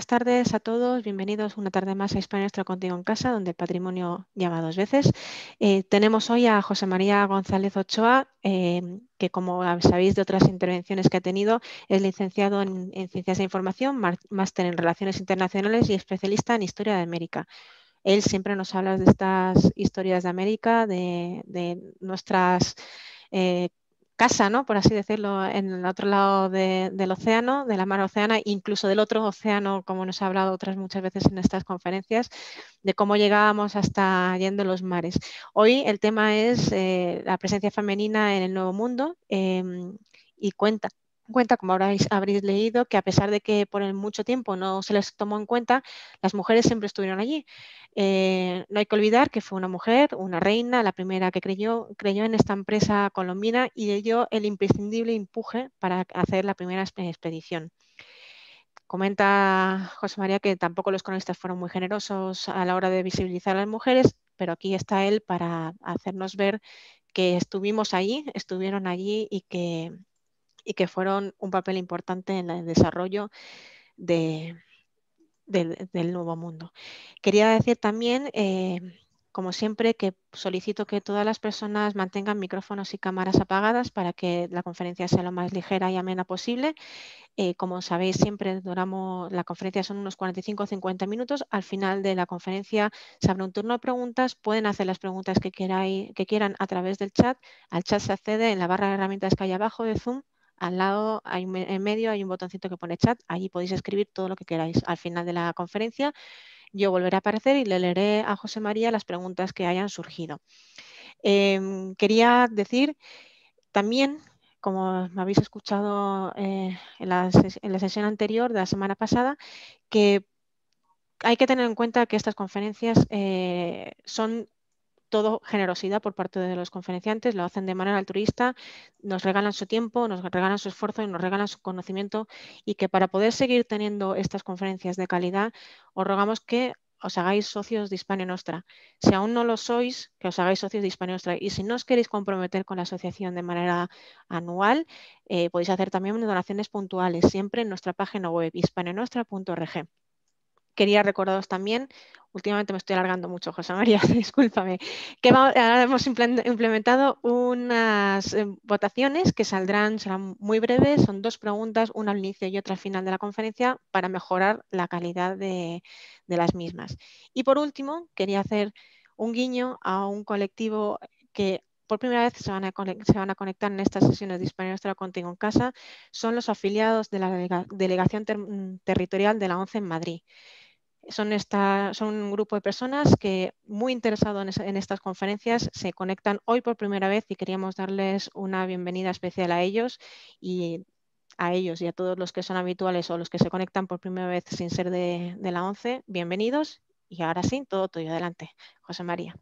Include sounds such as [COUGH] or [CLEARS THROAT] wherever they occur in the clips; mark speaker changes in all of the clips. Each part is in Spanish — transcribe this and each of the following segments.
Speaker 1: buenas tardes a todos. Bienvenidos una tarde más a España Nuestra Contigo en Casa, donde el patrimonio llama dos veces. Eh, tenemos hoy a José María González Ochoa, eh, que como sabéis de otras intervenciones que ha tenido, es licenciado en, Ciencias de Información, máster en Relaciones Internacionales y especialista en Historia de América. Él siempre nos habla de estas historias de América, de, nuestras eh, casa, ¿no? por así decirlo, en el otro lado del océano, de la mar océana, incluso del otro océano, como nos ha hablado otras muchas veces en estas conferencias, de cómo llegábamos hasta yendo los mares. Hoy el tema es eh, la presencia femenina en el Nuevo Mundo em, y cuenta cuenta, como habréis, habréis leído, que a pesar de que por mucho tiempo no se les tomó en cuenta, las mujeres siempre estuvieron allí. Eh, no hay que olvidar que fue una mujer, una reina, la primera que creyó, creyó en esta empresa colombina y de ello el imprescindible empuje para hacer la primera expedición. Comenta José María que tampoco los cronistas fueron muy generosos a la hora de visibilizar a las mujeres, pero aquí está él para hacernos ver que estuvimos allí, estuvieron allí y que, y que fueron un papel importante en el desarrollo del, nuevo mundo. Quería decir también, eh, como siempre, que solicito que todas las personas mantengan micrófonos y cámaras apagadas para que la conferencia sea lo más ligera y amena posible. Eh, como sabéis, siempre duramos la conferencia son unos 45 o 50 minutos. Al final de la conferencia se abre un turno de preguntas. Pueden hacer las preguntas que, queráis, que quieran a través del chat. Al chat se accede en la barra de herramientas que hay abajo de Zoom al lado, en medio, hay un botoncito que pone chat. Allí podéis escribir todo lo que queráis. Al final de la conferencia, yo volveré a aparecer y le leeré a José María las preguntas que hayan surgido. Em, quería decir también, como me habéis escuchado eh, en, la sesión anterior de la semana pasada, que hay que tener en cuenta que estas conferencias eh, son todo generosidad por parte de los conferenciantes, lo hacen de manera altruista, nos regalan su tiempo, nos regalan su esfuerzo y nos regalan su conocimiento y que para poder seguir teniendo estas conferencias de calidad, os rogamos que os hagáis socios de Hispania Nostra. Si aún no lo sois, que os hagáis socios de Hispania Nostra. Y si no os queréis comprometer con la asociación de manera anual, eh, podéis hacer también donaciones puntuales, siempre en nuestra página web hispanianostra.org quería recordaros también, últimamente me estoy alargando mucho, José María, [LAUGHS] discúlpame, que ahora hemos implementado unas eh, votaciones que saldrán, serán muy breves, son dos preguntas, una al inicio y otra al final de la conferencia, para mejorar la calidad de, las mismas. Y por último, quería hacer un guiño a un colectivo que por primera vez se van, a conectar en estas sesiones de Hispanonuestra Contigo en Casa son los afiliados de la Delegación Territorial de la ONCE en Madrid. Son, un grupo de personas que muy interesados en, estas conferencias se conectan hoy por primera vez y queríamos darles una bienvenida especial a ellos y a ellos y a todos los que son habituales o los que se conectan por primera vez sin ser de, de, la ONCE, bienvenidos. Y ahora sí, todo tuyo. Adelante, José María.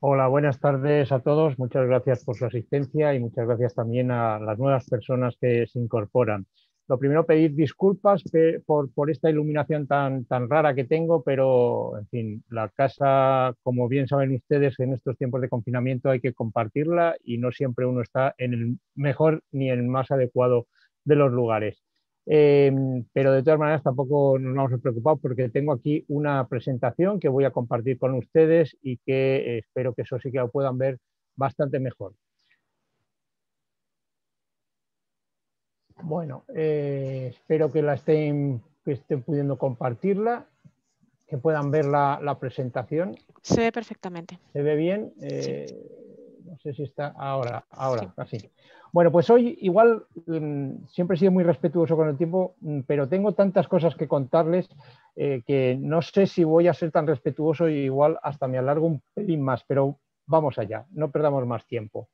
Speaker 2: Hola, buenas tardes a todos. Muchas gracias por su asistencia y muchas gracias también a las nuevas personas que se incorporan lo primero pedir disculpas por, esta iluminación tan, rara que tengo, pero en fin, la casa, como bien saben ustedes, en estos tiempos de confinamiento hay que compartirla y no siempre uno está en el mejor ni en el más adecuado de los lugares. Em, pero de todas maneras tampoco nos vamos a preocupar porque tengo aquí una presentación que voy a compartir con ustedes y que eh, espero que eso sí que lo puedan ver bastante mejor. Bueno, eh, espero que la estén, que estén pudiendo compartirla, que puedan ver la, presentación.
Speaker 1: Se ve perfectamente. Se ve bien. Eh, no
Speaker 2: sé si está ahora, ahora, así. Bueno, pues hoy igual mm, siempre he sido muy respetuoso con el tiempo, mm, pero tengo tantas cosas que contarles eh, que no sé si voy a ser tan respetuoso y igual hasta me alargo un pelín más, pero vamos allá, no perdamos más tiempo.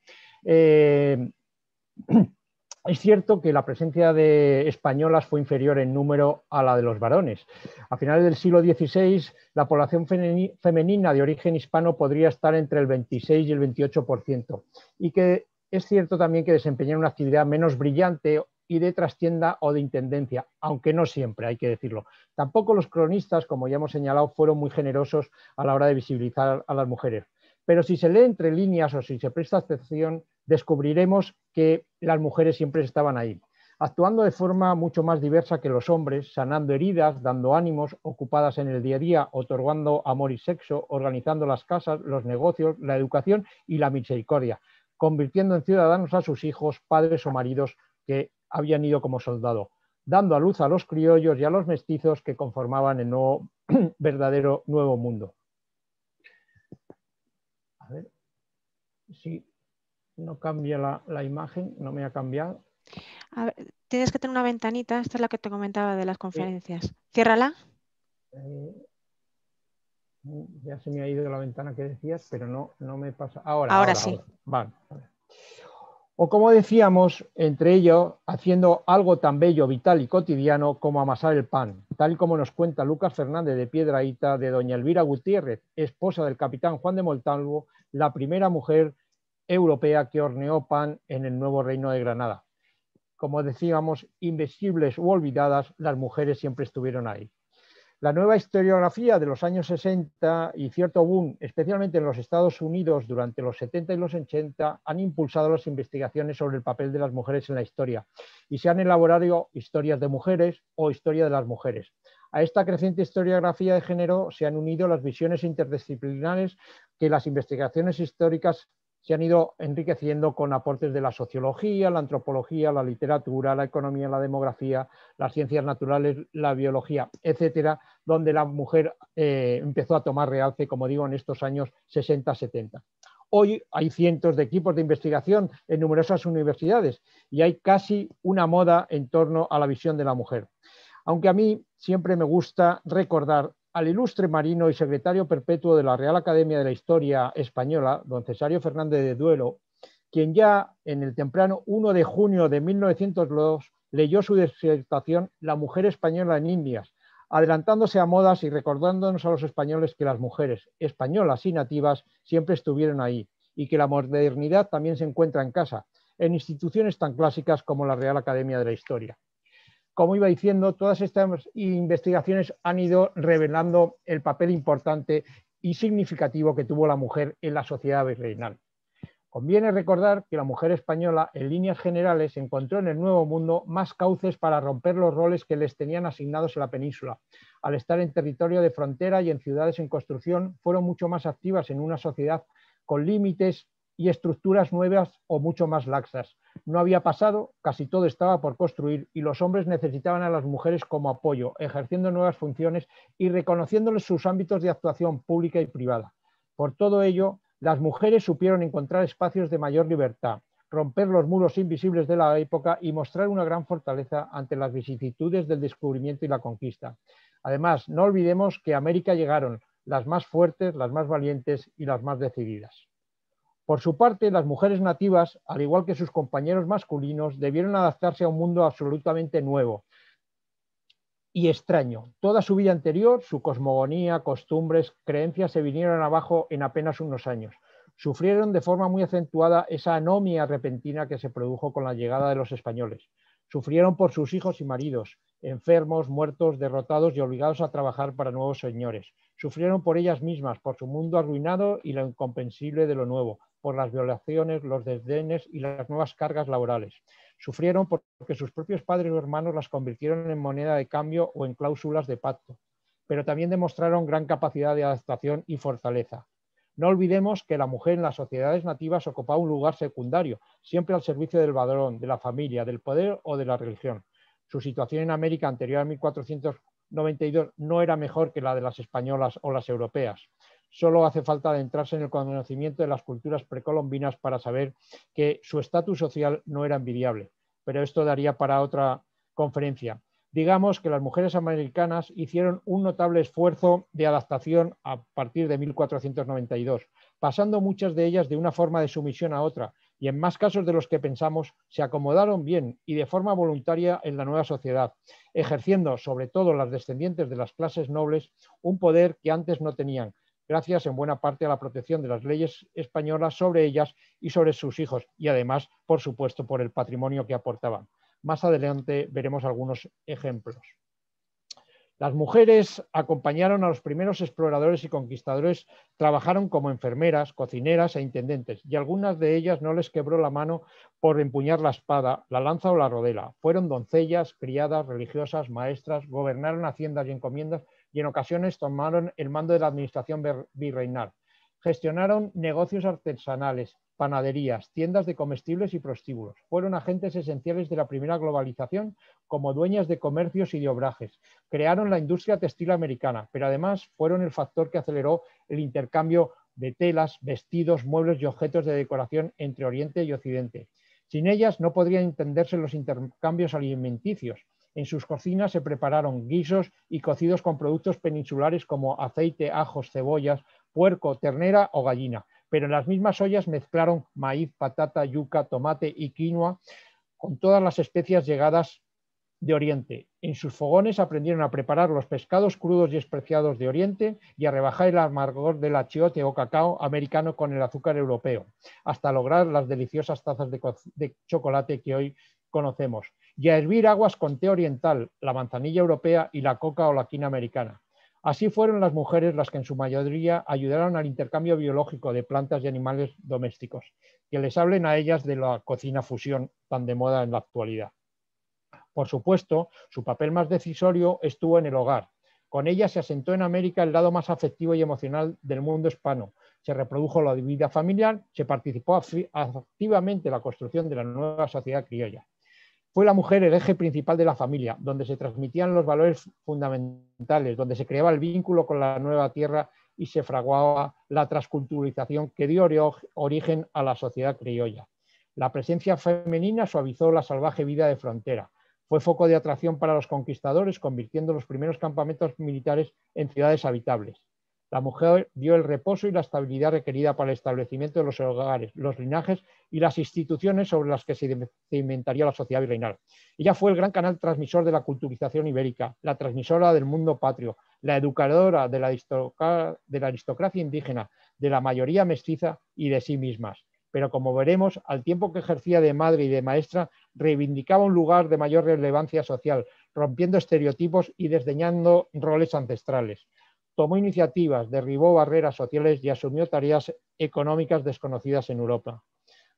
Speaker 2: [CLEARS THROAT] Es cierto que la presencia de españolas fue inferior en número a la de los varones. A finales del siglo XVI, la población femenina de origen hispano podría estar entre el 26 y el 28%, y que es cierto también que desempeñaron una actividad menos brillante y de trastienda o de intendencia, aunque no siempre, hay que decirlo. Tampoco los cronistas, como ya hemos señalado, fueron muy generosos a la hora de visibilizar a las mujeres. Pero si se lee entre líneas o si se presta atención, descubriremos que las mujeres siempre estaban ahí, actuando de forma mucho más diversa que los hombres, sanando heridas, dando ánimos, ocupadas en el día a día, otorgando amor y sexo, organizando las casas, los negocios, la educación y la misericordia, convirtiendo en ciudadanos a sus hijos, padres o maridos que habían ido como soldado, dando a luz a los criollos y a los mestizos que conformaban el nuevo, [CLEARS THROAT] verdadero nuevo mundo. A ver, no cambia la, imagen, no me ha cambiado.
Speaker 1: tienes que tener una ventanita, esta es la que te comentaba de las conferencias. Ciérrala.
Speaker 2: Eh, mm, ya se me ha ido la ventana que decías, pero no, no me pasa. Ahora, ahora, sí. Vale, O como decíamos, entre ellos, haciendo algo tan bello, vital y cotidiano como amasar el pan, tal como nos cuenta Lucas Fernández de Piedraíta de doña Elvira Gutiérrez, esposa del capitán Juan de Moltalvo, la primera mujer europea que horneó pan en el nuevo reino de Granada. Como decíamos, invisibles u olvidadas, las mujeres siempre estuvieron ahí. La nueva historiografía de los años 60 y cierto boom, especialmente en los Estados Unidos durante los 70 y los 80, han impulsado las investigaciones sobre el papel de las mujeres en la historia y se han elaborado historias de mujeres o historia de las mujeres. A esta creciente historiografía de género se han unido las visiones interdisciplinares que las investigaciones históricas se han ido enriqueciendo con aportes de la sociología, la antropología, la literatura, la economía, la demografía, las ciencias naturales, la biología, etcétera, donde la mujer eh, empezó a tomar realce, como digo, en estos años 60-70. Hoy hay cientos de equipos de investigación en numerosas universidades y hay casi una moda en torno a la visión de la mujer. Aunque a mí siempre me gusta recordar al ilustre marino y secretario perpetuo de la Real Academia de la Historia Española, don Cesario Fernández de Duelo, quien ya en el temprano 1 de junio de 1902 leyó su disertación La mujer española en Indias, adelantándose a modas y recordándonos a los españoles que las mujeres españolas y nativas siempre estuvieron ahí y que la modernidad también se encuentra en casa, en instituciones tan clásicas como la Real Academia de la Historia como iba diciendo, todas estas investigaciones han ido revelando el papel importante y significativo que tuvo la mujer en la sociedad virreinal. Conviene recordar que la mujer española, en líneas generales, encontró en el Nuevo Mundo más cauces para romper los roles que les tenían asignados en la península. Al estar en territorio de frontera y en ciudades en construcción, fueron mucho más activas en una sociedad con límites y estructuras nuevas o mucho más laxas. No había pasado, casi todo estaba por construir y los hombres necesitaban a las mujeres como apoyo, ejerciendo nuevas funciones y reconociéndoles sus ámbitos de actuación pública y privada. Por todo ello, las mujeres supieron encontrar espacios de mayor libertad, romper los muros invisibles de la época y mostrar una gran fortaleza ante las vicisitudes del descubrimiento y la conquista. Además, no olvidemos que a América llegaron las más fuertes, las más valientes y las más decididas. Por su parte, las mujeres nativas, al igual que sus compañeros masculinos, debieron adaptarse a un mundo absolutamente nuevo y extraño. Toda su vida anterior, su cosmogonía, costumbres, creencias se vinieron abajo en apenas unos años. Sufrieron de forma muy acentuada esa anomia repentina que se produjo con la llegada de los españoles. Sufrieron por sus hijos y maridos, enfermos, muertos, derrotados y obligados a trabajar para nuevos señores. Sufrieron por ellas mismas, por su mundo arruinado y lo incomprensible de lo nuevo, por las violaciones, los desdenes y las nuevas cargas laborales. Sufrieron porque sus propios padres o hermanos las convirtieron en moneda de cambio o en cláusulas de pacto, pero también demostraron gran capacidad de adaptación y fortaleza. No olvidemos que la mujer en las sociedades nativas ocupaba un lugar secundario, siempre al servicio del varón, de la familia, del poder o de la religión. Su situación en América anterior a 1492 no era mejor que la de las españolas o las europeas. Solo hace falta adentrarse en el conocimiento de las culturas precolombinas para saber que su estatus social no era envidiable. Pero esto daría para otra conferencia. Digamos que las mujeres americanas hicieron un notable esfuerzo de adaptación a partir de 1492, pasando muchas de ellas de una forma de sumisión a otra, y en más casos de los que pensamos, se acomodaron bien y de forma voluntaria en la nueva sociedad, ejerciendo sobre todo las descendientes de las clases nobles un poder que antes no tenían, gracias en buena parte a la protección de las leyes españolas sobre ellas y sobre sus hijos, y además, por supuesto, por el patrimonio que aportaban. Más adelante veremos algunos ejemplos. Las mujeres acompañaron a los primeros exploradores y conquistadores, trabajaron como enfermeras, cocineras e intendentes, y algunas de ellas no les quebró la mano por empuñar la espada, la lanza o la rodela. Fueron doncellas, criadas, religiosas, maestras, gobernaron haciendas y encomiendas y en ocasiones tomaron el mando de la administración virreinal. Gestionaron negocios artesanales, panaderías, tiendas de comestibles y prostíbulos. Fueron agentes esenciales de la primera globalización como dueñas de comercios y de obrajes. Crearon la industria textil americana, pero además fueron el factor que aceleró el intercambio de telas, vestidos, muebles y objetos de decoración entre Oriente y Occidente. Sin ellas no podrían entenderse los intercambios alimenticios, en sus cocinas se prepararon guisos y cocidos con productos peninsulares como aceite, ajos, cebollas, puerco, ternera o gallina. Pero en las mismas ollas mezclaron maíz, patata, yuca, tomate y quinoa con todas las especias llegadas de Oriente. En sus fogones aprendieron a preparar los pescados crudos y especiados de Oriente y a rebajar el amargor del achiote o cacao americano con el azúcar europeo, hasta lograr las deliciosas tazas de chocolate que hoy conocemos y a hervir aguas con té oriental, la manzanilla europea y la coca o la quina americana. Así fueron las mujeres las que en su mayoría ayudaron al intercambio biológico de plantas y animales domésticos, que les hablen a ellas de la cocina fusión tan de moda en la actualidad. Por supuesto, su papel más decisorio estuvo en el hogar. Con ella se asentó en América el lado más afectivo y emocional del mundo hispano. Se reprodujo la vida familiar, se participó activamente en la construcción de la nueva sociedad criolla fue la mujer el eje principal de la familia, donde se transmitían los valores fundamentales, donde se creaba el vínculo con la nueva tierra y se fraguaba la transculturalización que dio origen a la sociedad criolla. La presencia femenina suavizó la salvaje vida de frontera. Fue foco de atracción para los conquistadores, convirtiendo los primeros campamentos militares en ciudades habitables. La mujer dio el reposo y la estabilidad requerida para el establecimiento de los hogares, los linajes y las instituciones sobre las que se inventaría la sociedad virreinal. Ella fue el gran canal transmisor de la culturización ibérica, la transmisora del mundo patrio, la educadora de la aristocracia indígena, de la mayoría mestiza y de sí mismas. Pero como veremos, al tiempo que ejercía de madre y de maestra, reivindicaba un lugar de mayor relevancia social, rompiendo estereotipos y desdeñando roles ancestrales tomó iniciativas, derribó barreras sociales y asumió tareas económicas desconocidas en Europa.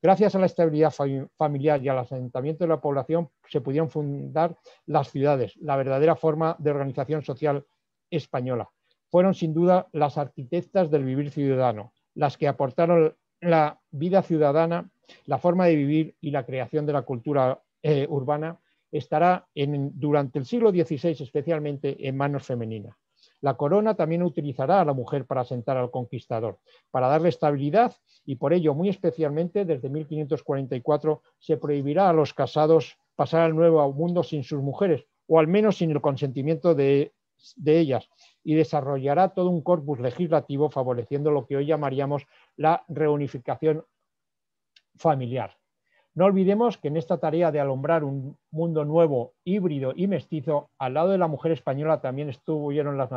Speaker 2: Gracias a la estabilidad familiar y al asentamiento de la población se pudieron fundar las ciudades, la verdadera forma de organización social española. Fueron sin duda las arquitectas del vivir ciudadano, las que aportaron la vida ciudadana, la forma de vivir y la creación de la cultura eh, urbana estará durante el siglo XVI especialmente en manos femeninas. La corona también utilizará a la mujer para asentar al conquistador, para darle estabilidad y por ello, muy especialmente, desde 1544 se prohibirá a los casados pasar al nuevo mundo sin sus mujeres o al menos sin el consentimiento de, de ellas y desarrollará todo un corpus legislativo favoreciendo lo que hoy llamaríamos la reunificación familiar. No olvidemos que en esta tarea de alumbrar un mundo nuevo, híbrido y mestizo, al lado de la mujer española también estuvieron las,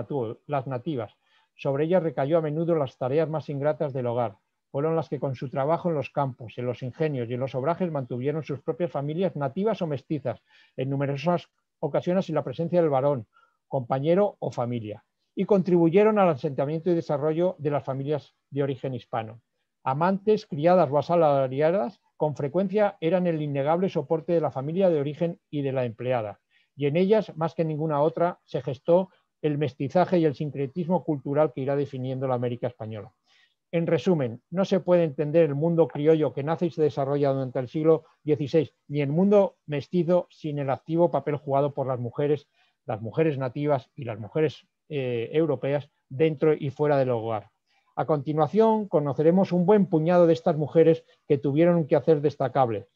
Speaker 2: las nativas. Sobre ellas recayó a menudo las tareas más ingratas del hogar. Fueron las que con su trabajo en los campos, en los ingenios y en los obrajes mantuvieron sus propias familias nativas o mestizas, en numerosas ocasiones sin la presencia del varón, compañero o familia, y contribuyeron al asentamiento y desarrollo de las familias de origen hispano. Amantes, criadas o asalariadas, con frecuencia eran el innegable soporte de la familia de origen y de la empleada, y en ellas, más que ninguna otra, se gestó el mestizaje y el sincretismo cultural que irá definiendo la América española. En resumen, no se puede entender el mundo criollo que nace y se desarrolla durante el siglo XVI, ni el mundo mestizo sin el activo papel jugado por las mujeres, las mujeres nativas y las mujeres eh, europeas dentro y fuera del hogar. A continuación, conoceremos un buen puñado de estas mujeres que tuvieron un quehacer destacable.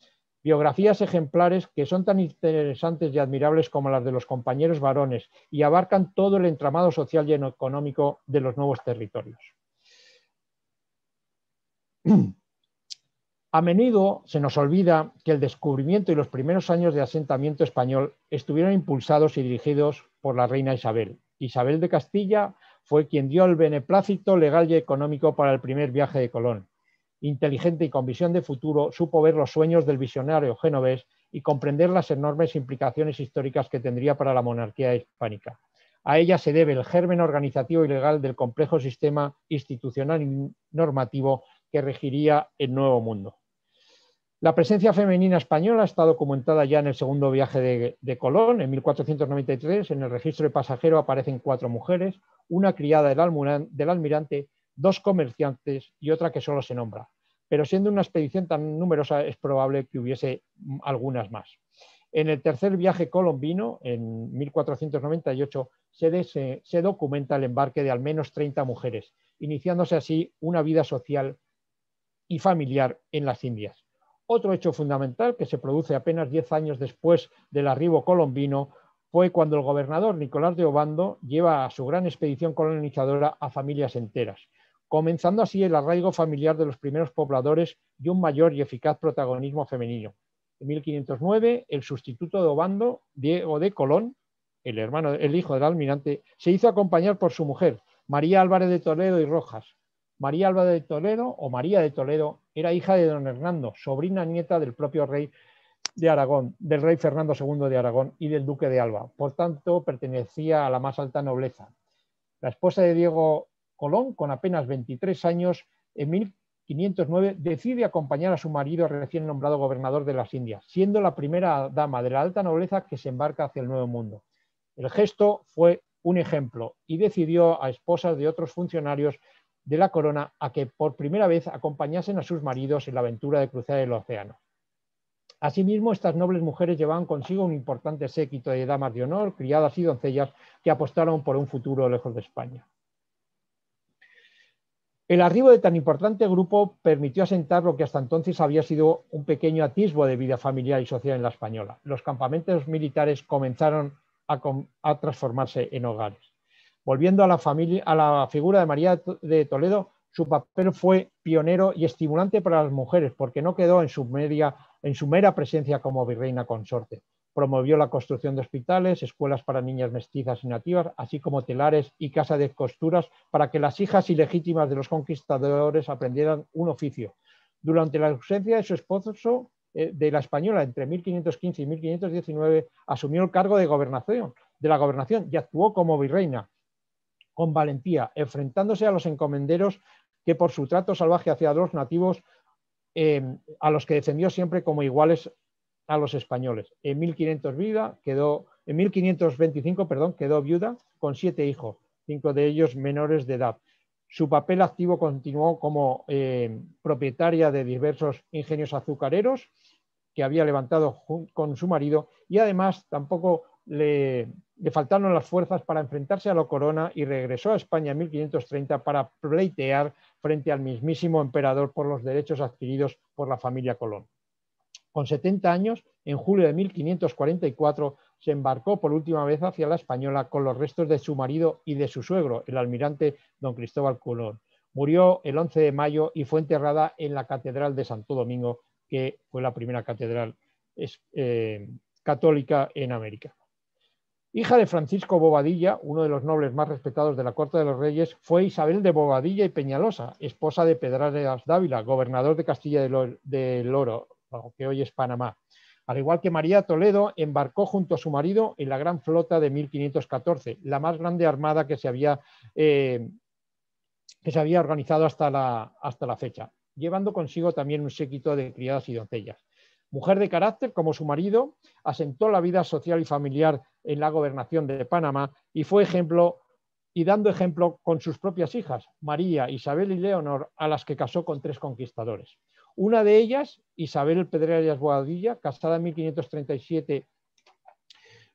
Speaker 2: Biografías ejemplares que son tan interesantes y admirables como las de los compañeros varones y abarcan todo el entramado social y económico de los nuevos territorios. [CLEARS THROAT] A menudo se nos olvida que el descubrimiento y los primeros años de asentamiento español estuvieron impulsados y dirigidos por la reina Isabel. Isabel de Castilla fue quien dio el beneplácito legal y económico para el primer viaje de Colón. Inteligente y con visión de futuro, supo ver los sueños del visionario genovés y comprender las enormes implicaciones históricas que tendría para la monarquía hispánica. A ella se debe el germen organizativo y legal del complejo sistema institucional y normativo que regiría el Nuevo Mundo. La presencia femenina española está documentada ya en el segundo viaje de, Colón, en 1493. En el registro de pasajero aparecen cuatro mujeres, una criada del, almirante, dos comerciantes y otra que solo se nombra. Pero siendo una expedición tan numerosa es probable que hubiese algunas más. En el tercer viaje colombino, en 1498, se, se documenta el embarque de al menos 30 mujeres, iniciándose así una vida social y familiar en las Indias. Otro hecho fundamental que se produce apenas 10 años después del arribo colombino fue cuando el gobernador Nicolás de Obando lleva a su gran expedición colonizadora a familias enteras, comenzando así el arraigo familiar de los primeros pobladores y un mayor y eficaz protagonismo femenino. En 1509, el sustituto de Obando, Diego de Colón, el, hermano, el hijo del almirante, se hizo acompañar por su mujer, María Álvarez de Toledo y Rojas, María Alba de Toledo o María de Toledo era hija de don Hernando, sobrina nieta del propio rey de Aragón, del rey Fernando II de Aragón y del duque de Alba. Por tanto, pertenecía a la más alta nobleza. La esposa de Diego Colón, con apenas 23 años, en 1509 decide acompañar a su marido recién nombrado gobernador de las Indias, siendo la primera dama de la alta nobleza que se embarca hacia el Nuevo Mundo. El gesto fue un ejemplo y decidió a esposas de otros funcionarios de la corona a que por primera vez acompañasen a sus maridos en la aventura de cruzar el océano. Asimismo, estas nobles mujeres llevaban consigo un importante séquito de damas de honor, criadas y doncellas que apostaron por un futuro lejos de España. El arribo de tan importante grupo permitió asentar lo que hasta entonces había sido un pequeño atisbo de vida familiar y social en la española. Los campamentos militares comenzaron a, a transformarse en hogares. Volviendo a la, familia, a la figura de María de Toledo, su papel fue pionero y estimulante para las mujeres, porque no quedó en su, en su mera presencia como virreina consorte. Promovió la construcción de hospitales, escuelas para niñas mestizas y nativas, así como telares y casa de costuras para que las hijas ilegítimas de los conquistadores aprendieran un oficio. Durante la ausencia de su esposo, eh, de la española entre 1515 y 1519 asumió el cargo de gobernación de la gobernación y actuó como virreina con valentía, enfrentándose a los encomenderos que por su trato salvaje hacia dos nativos, eh, a los que defendió siempre como iguales a los españoles. En 1500 vida quedó, en 1525 perdón, quedó viuda con siete hijos, cinco de ellos menores de edad. Su papel activo continuó como eh, propietaria de diversos ingenios azucareros que había levantado con su marido y además tampoco le, faltaron las fuerzas para enfrentarse a la corona y regresó a España en 1530 para pleitear frente al mismísimo emperador por los derechos adquiridos por la familia Colón. Con 70 años, en julio de 1544, se embarcó por última vez hacia la Española con los restos de su marido y de su suegro, el almirante don Cristóbal Colón. Murió el 11 de mayo y fue enterrada en la Catedral de Santo Domingo, que fue la primera catedral eh, católica en América. Hija de Francisco Bobadilla, uno de los nobles más respetados de la Corte de los Reyes, fue Isabel de Bobadilla y Peñalosa, esposa de de Dávila, gobernador de Castilla del Oro, que hoy es Panamá. Al igual que María Toledo, embarcó junto a su marido en la gran flota de 1514, la más grande armada que se había, eh, que se había organizado hasta la, hasta la fecha, llevando consigo también un séquito de criadas y doncellas. Mujer de carácter como su marido, asentó la vida social y familiar en la gobernación de Panamá y fue ejemplo y dando ejemplo con sus propias hijas, María, Isabel y Leonor, a las que casó con tres conquistadores. Una de ellas, Isabel Pedreras Boadilla, casada en 1537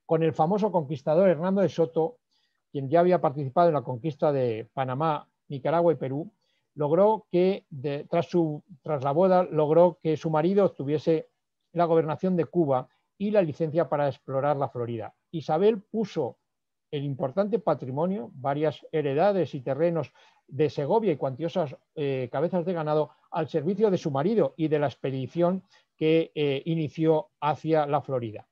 Speaker 2: con el famoso conquistador Hernando de Soto, quien ya había participado en la conquista de Panamá, Nicaragua y Perú, logró que, tras, su, tras la boda, logró que su marido obtuviese la gobernación de Cuba y la licencia para explorar la Florida. Isabel puso el importante patrimonio, varias heredades y terrenos de Segovia y cuantiosas eh, cabezas de ganado al servicio de su marido y de la expedición que eh, inició hacia la Florida.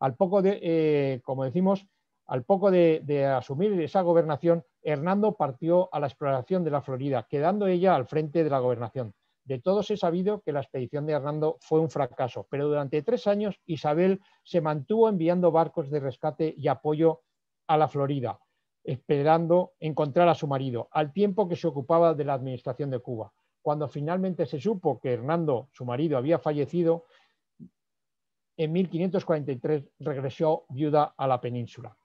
Speaker 2: Al poco de, eh, como decimos, al poco de, asumir esa gobernación, Hernando partió a la exploración de la Florida, quedando ella al frente de la gobernación. De todos he sabido que la expedición de Hernando fue un fracaso, pero durante tres años Isabel se mantuvo enviando barcos de rescate y apoyo a la Florida, esperando encontrar a su marido, al tiempo que se ocupaba de la administración de Cuba. Cuando finalmente se supo que Hernando, su marido, había fallecido, en 1543 regresó viuda a la península.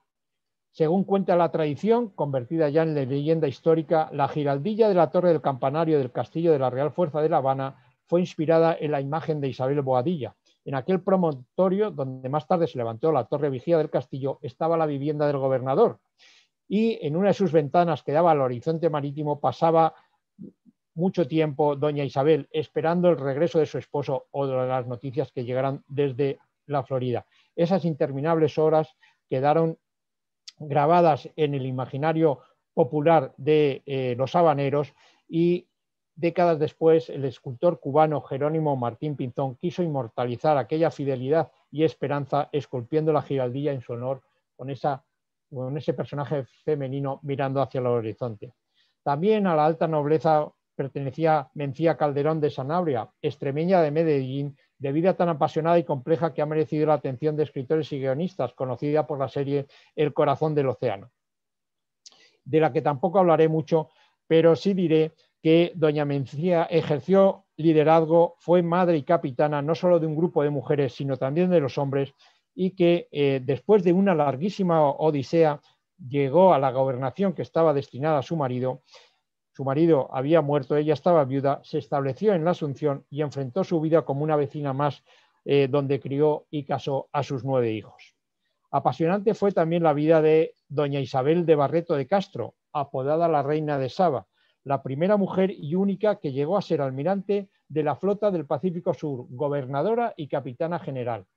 Speaker 2: Según cuenta la tradición, convertida ya en leyenda histórica, la giraldilla de la torre del campanario del castillo de la Real Fuerza de La Habana fue inspirada en la imagen de Isabel Boadilla. En aquel promontorio donde más tarde se levantó la torre vigía del castillo estaba la vivienda del gobernador y en una de sus ventanas que daba al horizonte marítimo pasaba mucho tiempo doña Isabel esperando el regreso de su esposo o de las noticias que llegaran desde la Florida. Esas interminables horas quedaron grabadas en el imaginario popular de eh, los habaneros y décadas después el escultor cubano Jerónimo Martín Pinzón quiso inmortalizar aquella fidelidad y esperanza esculpiendo la giraldilla en su honor con, esa, con ese personaje femenino mirando hacia el horizonte. También a la alta nobleza pertenecía Mencía Calderón de Sanabria, extremeña de Medellín, de vida tan apasionada y compleja que ha merecido la atención de escritores y guionistas, conocida por la serie El corazón del océano, de la que tampoco hablaré mucho, pero sí diré que doña Mencía ejerció liderazgo, fue madre y capitana no solo de un grupo de mujeres, sino también de los hombres, y que eh, después de una larguísima odisea llegó a la gobernación que estaba destinada a su marido su marido había muerto, ella estaba viuda, se estableció en la Asunción y enfrentó su vida como una vecina más eh, donde crió y casó a sus nueve hijos. Apasionante fue también la vida de doña Isabel de Barreto de Castro, apodada la Reina de Saba, la primera mujer y única que llegó a ser almirante de la flota del Pacífico Sur, gobernadora y capitana general.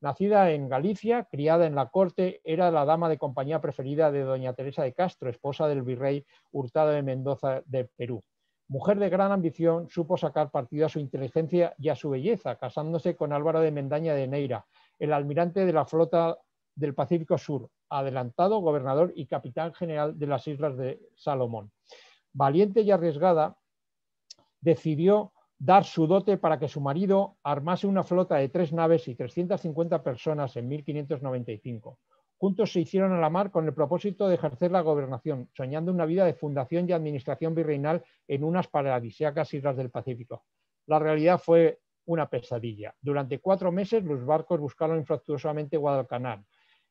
Speaker 2: Nacida en Galicia, criada en la corte, era la dama de compañía preferida de doña Teresa de Castro, esposa del virrey Hurtado de Mendoza de Perú. Mujer de gran ambición, supo sacar partido a su inteligencia y a su belleza, casándose con Álvaro de Mendaña de Neira, el almirante de la flota del Pacífico Sur, adelantado gobernador y capitán general de las Islas de Salomón. Valiente y arriesgada, decidió dar su dote para que su marido armase una flota de tres naves y 350 personas en 1595. Juntos se hicieron a la mar con el propósito de ejercer la gobernación, soñando una vida de fundación y administración virreinal en unas paradisíacas islas del Pacífico. La realidad fue una pesadilla. Durante cuatro meses los barcos buscaron infructuosamente Guadalcanal.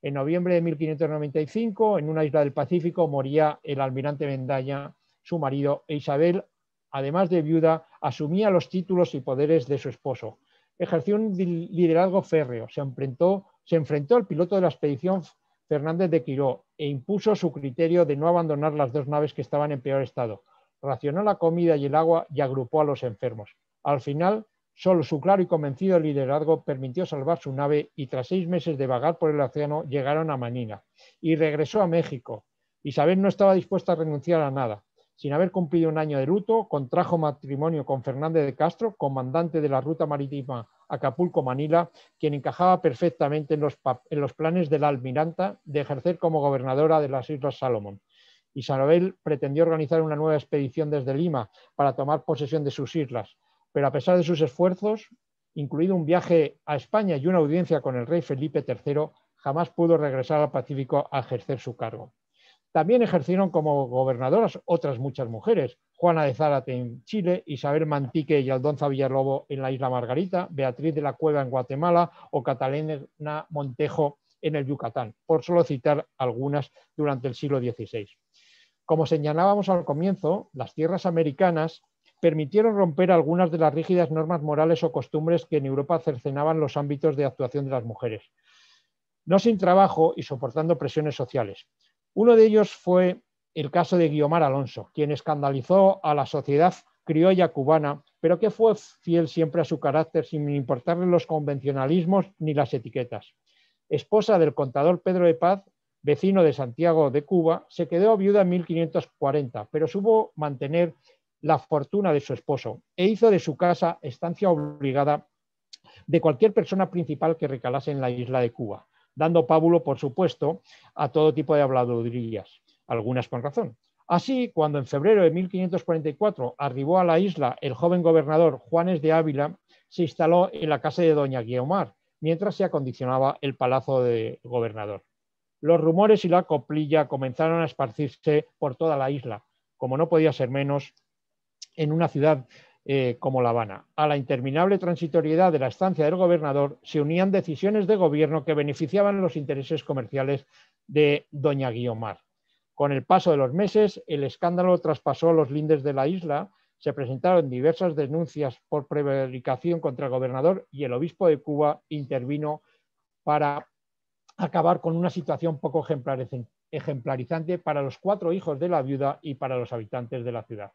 Speaker 2: En noviembre de 1595, en una isla del Pacífico, moría el almirante Mendaña, su marido, e Isabel además de viuda, asumía los títulos y poderes de su esposo. Ejerció un liderazgo férreo, se enfrentó, al piloto de la expedición Fernández de Quiró e impuso su criterio de no abandonar las dos naves que estaban en peor estado. Racionó la comida y el agua y agrupó a los enfermos. Al final, solo su claro y convencido liderazgo permitió salvar su nave y tras seis meses de vagar por el océano llegaron a Manina y regresó a México. Isabel no estaba dispuesta a renunciar a nada sin haber cumplido un año de luto, contrajo matrimonio con Fernández de Castro, comandante de la ruta marítima Acapulco-Manila, quien encajaba perfectamente en los, planes de la almiranta de ejercer como gobernadora de las Islas Salomón. Isabel pretendió organizar una nueva expedición desde Lima para tomar posesión de sus islas, pero a pesar de sus esfuerzos, incluido un viaje a España y una audiencia con el rey Felipe III, jamás pudo regresar al Pacífico a ejercer su cargo. También ejercieron como gobernadoras otras muchas mujeres, Juana de Zárate en Chile, Isabel Mantique y Aldonza Villarrobo en la isla Margarita, Beatriz de la Cueva en Guatemala o Catalina Montejo en el Yucatán, por solo citar algunas durante el siglo XVI. Como señalábamos al comienzo, las tierras americanas permitieron romper algunas de las rígidas normas morales o costumbres que en Europa cercenaban los ámbitos de actuación de las mujeres, no sin trabajo y soportando presiones sociales. Uno de ellos fue el caso de Guiomar Alonso, quien escandalizó a la sociedad criolla cubana, pero que fue fiel siempre a su carácter sin importarle los convencionalismos ni las etiquetas. Esposa del contador Pedro de Paz, vecino de Santiago de Cuba, se quedó viuda en 1540, pero supo mantener la fortuna de su esposo e hizo de su casa estancia obligada de cualquier persona principal que recalase en la isla de Cuba dando pábulo, por supuesto, a todo tipo de habladurías, algunas con razón. Así, cuando en febrero de 1544 arribó a la isla el joven gobernador Juanes de Ávila, se instaló en la casa de doña Guiomar, mientras se acondicionaba el palacio de gobernador. Los rumores y la coplilla comenzaron a esparcirse por toda la isla, como no podía ser menos en una ciudad eh, como La Habana. A la interminable transitoriedad de la estancia del gobernador se unían decisiones de gobierno que beneficiaban los intereses comerciales de doña Guiomar. Con el paso de los meses, el escándalo traspasó los lindes de la isla, se presentaron diversas denuncias por prevaricación contra el gobernador y el obispo de Cuba intervino para acabar con una situación poco ejemplarizante para los cuatro hijos de la viuda y para los habitantes de la ciudad.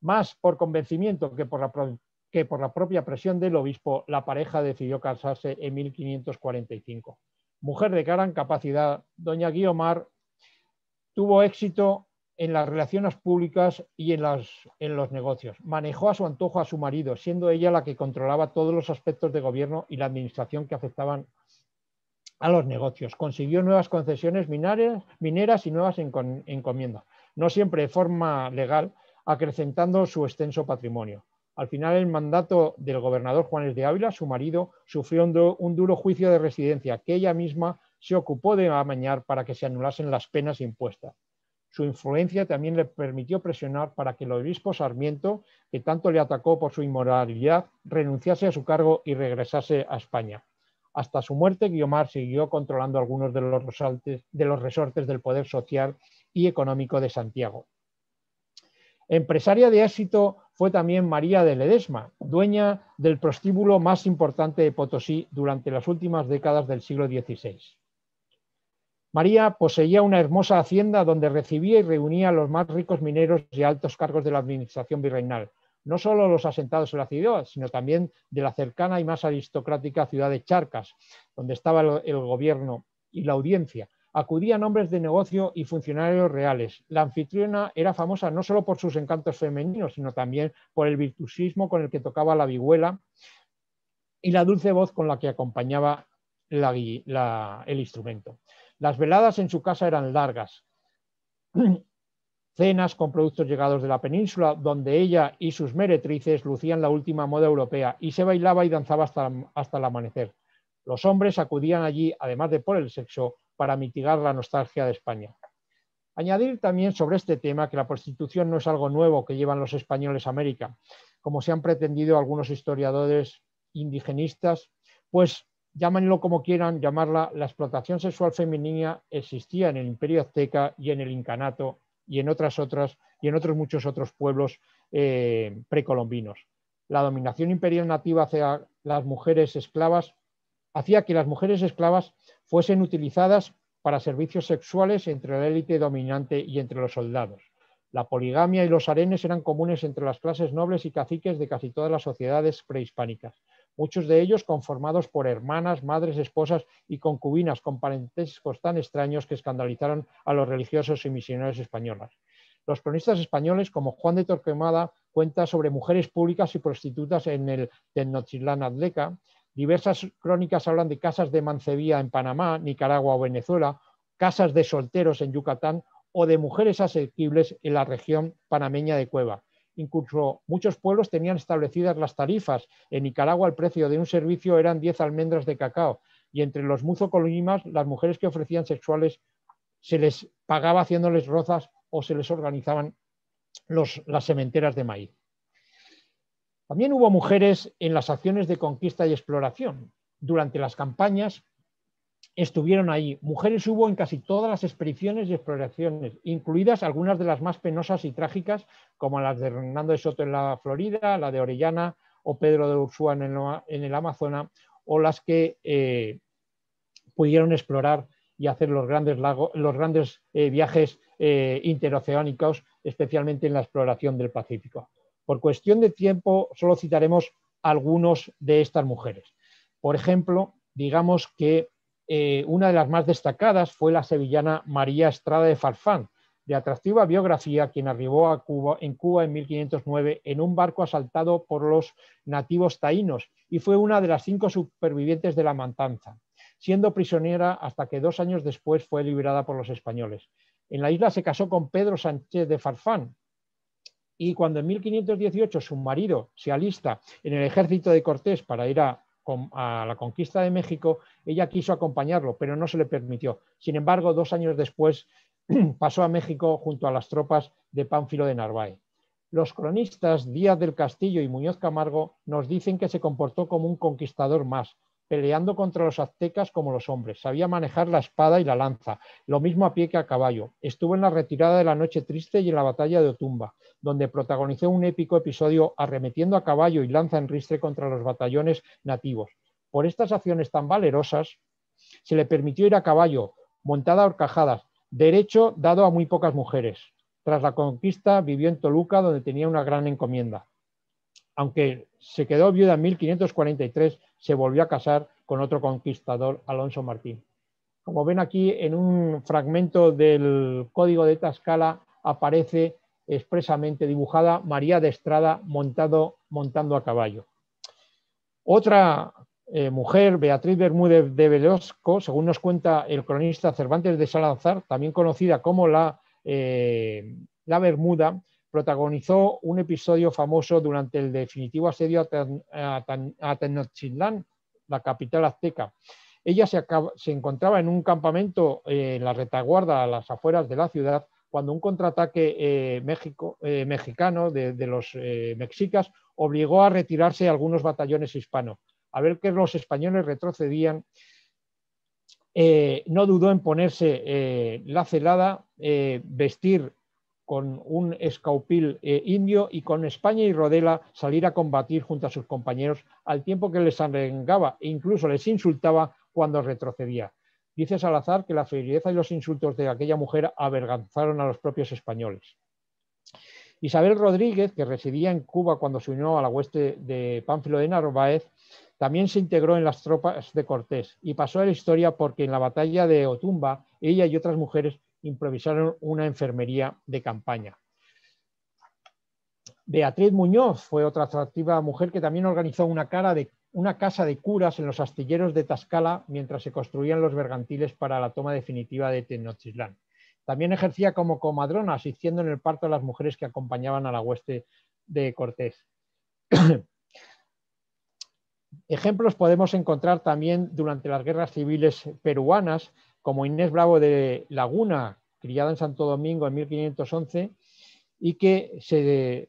Speaker 2: Más por convencimiento que por la, propia presión del obispo, la pareja decidió casarse en 1545. Mujer de gran capacidad, doña Guiomar tuvo éxito en las relaciones públicas y en, los negocios. Manejó a su antojo a su marido, siendo ella la que controlaba todos los aspectos de gobierno y la administración que afectaban a los negocios. Consiguió nuevas concesiones mineras y nuevas encomiendas. No siempre de forma legal, acrecentando su extenso patrimonio. Al final el mandato del gobernador Juanes de Ávila, su marido, sufrió un, duro juicio de residencia que ella misma se ocupó de amañar para que se anulasen las penas impuestas. Su influencia también le permitió presionar para que el obispo Sarmiento, que tanto le atacó por su inmoralidad, renunciase a su cargo y regresase a España. Hasta su muerte, Guiomar siguió controlando algunos de los, de los resortes del poder social y económico de Santiago. Empresaria de éxito fue también María de Ledesma, dueña del prostíbulo más importante de Potosí durante las últimas décadas del siglo XVI. María poseía una hermosa hacienda donde recibía y reunía a los más ricos mineros y altos cargos de la administración virreinal, no solo los asentados en la ciudad, sino también de la cercana y más aristocrática ciudad de Charcas, donde estaba el, gobierno y la audiencia, Acudían hombres de negocio y funcionarios reales. La anfitriona era famosa no solo por sus encantos femeninos, sino también por el virtuosismo con el que tocaba la vihuela y la dulce voz con la que acompañaba el instrumento. Las veladas en su casa eran largas. [CLEARS THROAT] cenas con productos llegados de la península, donde ella y sus meretrices lucían la última moda europea y se bailaba y danzaba hasta, el amanecer. Los hombres acudían allí, además de por el sexo, para mitigar la nostalgia de España. Añadir también sobre este tema que la prostitución no es algo nuevo que llevan los españoles a América, como se han pretendido algunos historiadores indigenistas, pues llámenlo como quieran, llamarla la explotación sexual femenina existía en el Imperio Azteca y en el Incanato y en otras otras y en otros muchos otros pueblos eh, precolombinos. La dominación imperial nativa hacia las mujeres esclavas hacía que las mujeres esclavas fuesen utilizadas para servicios sexuales entre la élite dominante y entre los soldados. La poligamia y los arenes eran comunes entre las clases nobles y caciques de casi todas las sociedades prehispánicas, muchos de ellos conformados por hermanas, madres, esposas y concubinas con parentescos tan extraños que escandalizaron a los religiosos y misioneros españoles. Los cronistas españoles, como Juan de Torquemada, cuenta sobre mujeres públicas y prostitutas en el Tenochtitlán Azteca, Diversas crónicas hablan de casas de mancebía en Panamá, Nicaragua o Venezuela, casas de solteros en Yucatán o de mujeres asequibles en la región panameña de Cueva. Incluso muchos pueblos tenían establecidas las tarifas. En Nicaragua el precio de un servicio eran 10 almendras de cacao y entre los muzocolimas las mujeres que ofrecían sexuales se les pagaba haciéndoles rozas o se les organizaban las sementeras de maíz. También hubo mujeres en las acciones de conquista y exploración. Durante las campañas estuvieron ahí. Mujeres hubo en casi todas las expediciones y exploraciones, incluidas algunas de las más penosas y trágicas, como las de Hernando de Soto en la Florida, la de Orellana o Pedro de Ursúa en el, Amazonas, o las que eh, pudieron explorar y hacer los grandes, eh, viajes eh, interoceánicos, especialmente en la exploración del Pacífico. Por cuestión de tiempo, solo citaremos algunos de estas mujeres. Por ejemplo, digamos que eh, una de las más destacadas fue la sevillana María Estrada de Farfán, de atractiva biografía, quien arribó a Cuba, en Cuba en 1509 en un barco asaltado por los nativos taínos y fue una de las cinco supervivientes de la matanza, siendo prisionera hasta que dos años después fue liberada por los españoles. En la isla se casó con Pedro Sánchez de Farfán, y cuando en 1518 su marido se alista en el ejército de Cortés para ir a, la conquista de México, ella quiso acompañarlo, pero no se le permitió. Sin embargo, dos años después [CLEARS THROAT] pasó a México junto a las tropas de Pánfilo de Narváez. Los cronistas Díaz del Castillo y Muñoz Camargo nos dicen que se comportó como un conquistador más, peleando contra los aztecas como los hombres. Sabía manejar la espada y la lanza, lo mismo a pie que a caballo. Estuvo en la retirada de la Noche Triste y en la batalla de Otumba, donde protagonizó un épico episodio arremetiendo a caballo y lanza en ristre contra los batallones nativos. Por estas acciones tan valerosas, se le permitió ir a caballo, montada a horcajadas, derecho dado a muy pocas mujeres. Tras la conquista vivió en Toluca, donde tenía una gran encomienda aunque se quedó viuda en 1543, se volvió a casar con otro conquistador, Alonso Martín. Como ven aquí en un fragmento del código de Tascala aparece expresamente dibujada María de Estrada montado, montando a caballo. Otra eh, mujer, Beatriz Bermúdez de Velasco, según nos cuenta el cronista Cervantes de Salazar, también conocida como la, eh, la Bermuda, protagonizó un episodio famoso durante el definitivo asedio a, Tenochtitlan, Tenochtitlán, la capital azteca. Ella se, encontraba en un campamento eh, en la retaguarda a las afueras de la ciudad cuando un contraataque eh, eh, mexicano de, los mexicas obligó a retirarse algunos batallones hispanos. A ver que los españoles retrocedían, no dudó en ponerse la celada, vestir con un escaupil eh, indio y con España y Rodela salir a combatir junto a sus compañeros al tiempo que les arengaba e incluso les insultaba cuando retrocedía. Dice Salazar que la fiereza y los insultos de aquella mujer avergonzaron a los propios españoles. Isabel Rodríguez, que residía en Cuba cuando se unió a la hueste de Pánfilo de Narváez, también se integró en las tropas de Cortés y pasó a la historia porque en la batalla de Otumba ella y otras mujeres improvisaron una enfermería de campaña. Beatriz Muñoz fue otra atractiva mujer que también organizó una, casa de curas en los astilleros de Tascala mientras se construían los bergantiles para la toma definitiva de Tenochtitlán. También ejercía como comadrona, asistiendo en el parto a las mujeres que acompañaban a la hueste de Cortés. [CLEARS THROAT] Ejemplos podemos encontrar también durante las guerras civiles peruanas, como Inés Bravo de Laguna, criada en Santo Domingo en 1511, y que se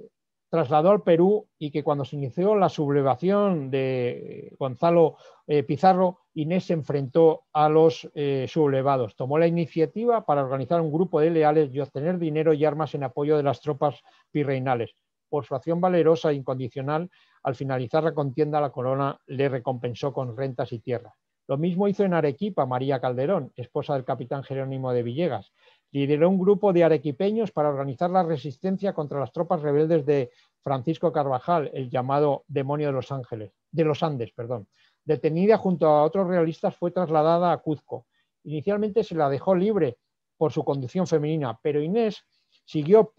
Speaker 2: trasladó al Perú y que cuando se inició la sublevación de Gonzalo eh, Pizarro, Inés se enfrentó a los eh, sublevados. Tomó la iniciativa para organizar un grupo de leales y obtener dinero y armas en apoyo de las tropas virreinales. Por su acción valerosa e incondicional, al finalizar la contienda, la corona le recompensó con rentas y tierras. Lo mismo hizo en Arequipa María Calderón, esposa del capitán Jerónimo de Villegas. Lideró un grupo de arequipeños para organizar la resistencia contra las tropas rebeldes de Francisco Carvajal, el llamado demonio de los Ángeles, de los Andes, perdón. Detenida junto a otros realistas, fue trasladada a Cuzco. Inicialmente se la dejó libre por su condición femenina, pero Inés siguió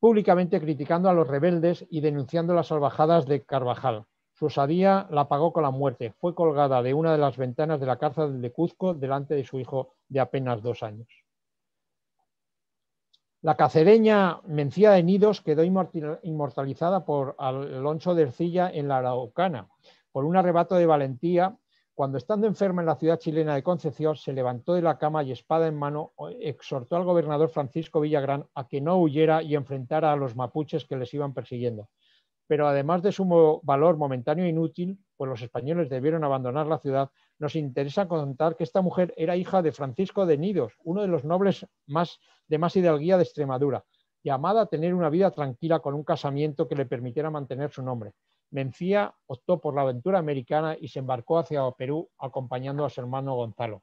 Speaker 2: públicamente criticando a los rebeldes y denunciando las salvajadas de Carvajal. Su osadía la pagó con la muerte. Fue colgada de una de las ventanas de la cárcel de Cuzco delante de su hijo de apenas dos años. La cacereña Mencía de Nidos quedó inmortalizada por Alonso de Ercilla en la Araucana, por un arrebato de valentía cuando estando enferma en la ciudad chilena de Concepción, se levantó de la cama y espada en mano exhortó al gobernador Francisco Villagrán a que no huyera y enfrentara a los mapuches que les iban persiguiendo pero además de su valor momentáneo e inútil, pues los españoles debieron abandonar la ciudad, nos interesa contar que esta mujer era hija de Francisco de Nidos, uno de los nobles más de más hidalguía de Extremadura, llamada a tener una vida tranquila con un casamiento que le permitiera mantener su nombre. Mencía optó por la aventura americana y se embarcó hacia Perú acompañando a su hermano Gonzalo.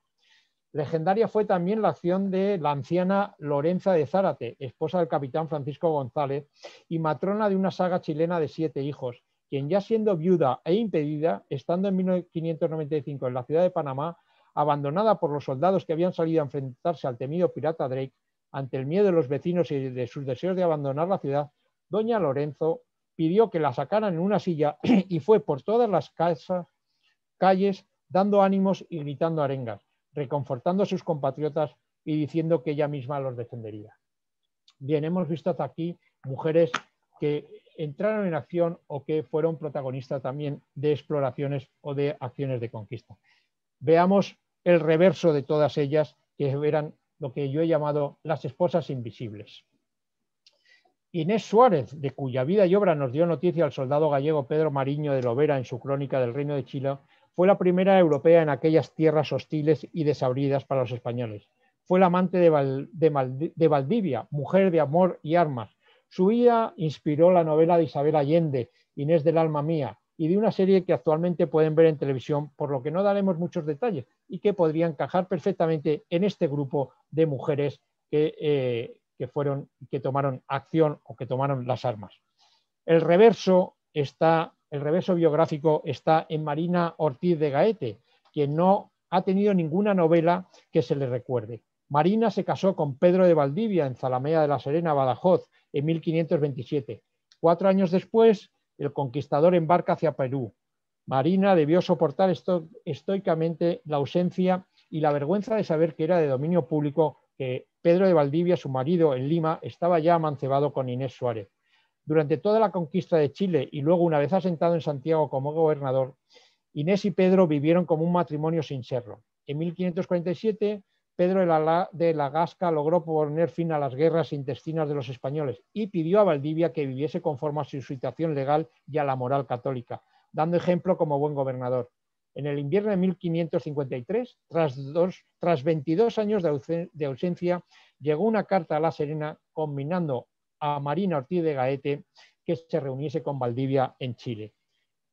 Speaker 2: Legendaria fue también la acción de la anciana Lorenza de Zárate, esposa del capitán Francisco González y matrona de una saga chilena de siete hijos, quien ya siendo viuda e impedida, estando en 1595 en la ciudad de Panamá, abandonada por los soldados que habían salido a enfrentarse al temido pirata Drake, ante el miedo de los vecinos y de sus deseos de abandonar la ciudad, doña Lorenzo pidió que la sacaran en una silla [CLEARS THROAT] y fue por todas las casas, calles dando ánimos y gritando arengas reconfortando a sus compatriotas y diciendo que ella misma los defendería. Bien, hemos visto hasta aquí mujeres que entraron en acción o que fueron protagonistas también de exploraciones o de acciones de conquista. Veamos el reverso de todas ellas, que eran lo que yo he llamado las esposas invisibles. Inés Suárez, de cuya vida y obra nos dio noticia el soldado gallego Pedro Mariño de Lovera en su crónica del Reino de Chile, fue la primera europea en aquellas tierras hostiles y desabridas para los españoles. Fue la amante de, Valdivia, mujer de amor y armas. Su vida inspiró la novela de Isabel Allende, Inés del alma mía, y de una serie que actualmente pueden ver en televisión, por lo que no daremos muchos detalles y que podría encajar perfectamente en este grupo de mujeres que, eh, fueron, que tomaron acción o que tomaron las armas. El reverso está el reverso biográfico está en Marina Ortiz de Gaete, quien no ha tenido ninguna novela que se le recuerde. Marina se casó con Pedro de Valdivia en Zalamea de la Serena, Badajoz, en 1527. Cuatro años después, el conquistador embarca hacia Perú. Marina debió soportar esto, estoicamente la ausencia y la vergüenza de saber que era de dominio público que Pedro de Valdivia, su marido en Lima, estaba ya amancebado con Inés Suárez. Durante toda la conquista de Chile y luego una vez asentado en Santiago como gobernador, Inés y Pedro vivieron como un matrimonio sin serlo. En 1547, Pedro de la Gasca logró poner fin a las guerras intestinas de los españoles y pidió a Valdivia que viviese conforme a su situación legal y a la moral católica, dando ejemplo como buen gobernador. En el invierno de 1553, tras, tras 22 años de, ausencia, llegó una carta a La Serena combinando a Marina Ortiz de Gaete que se reuniese con Valdivia en Chile.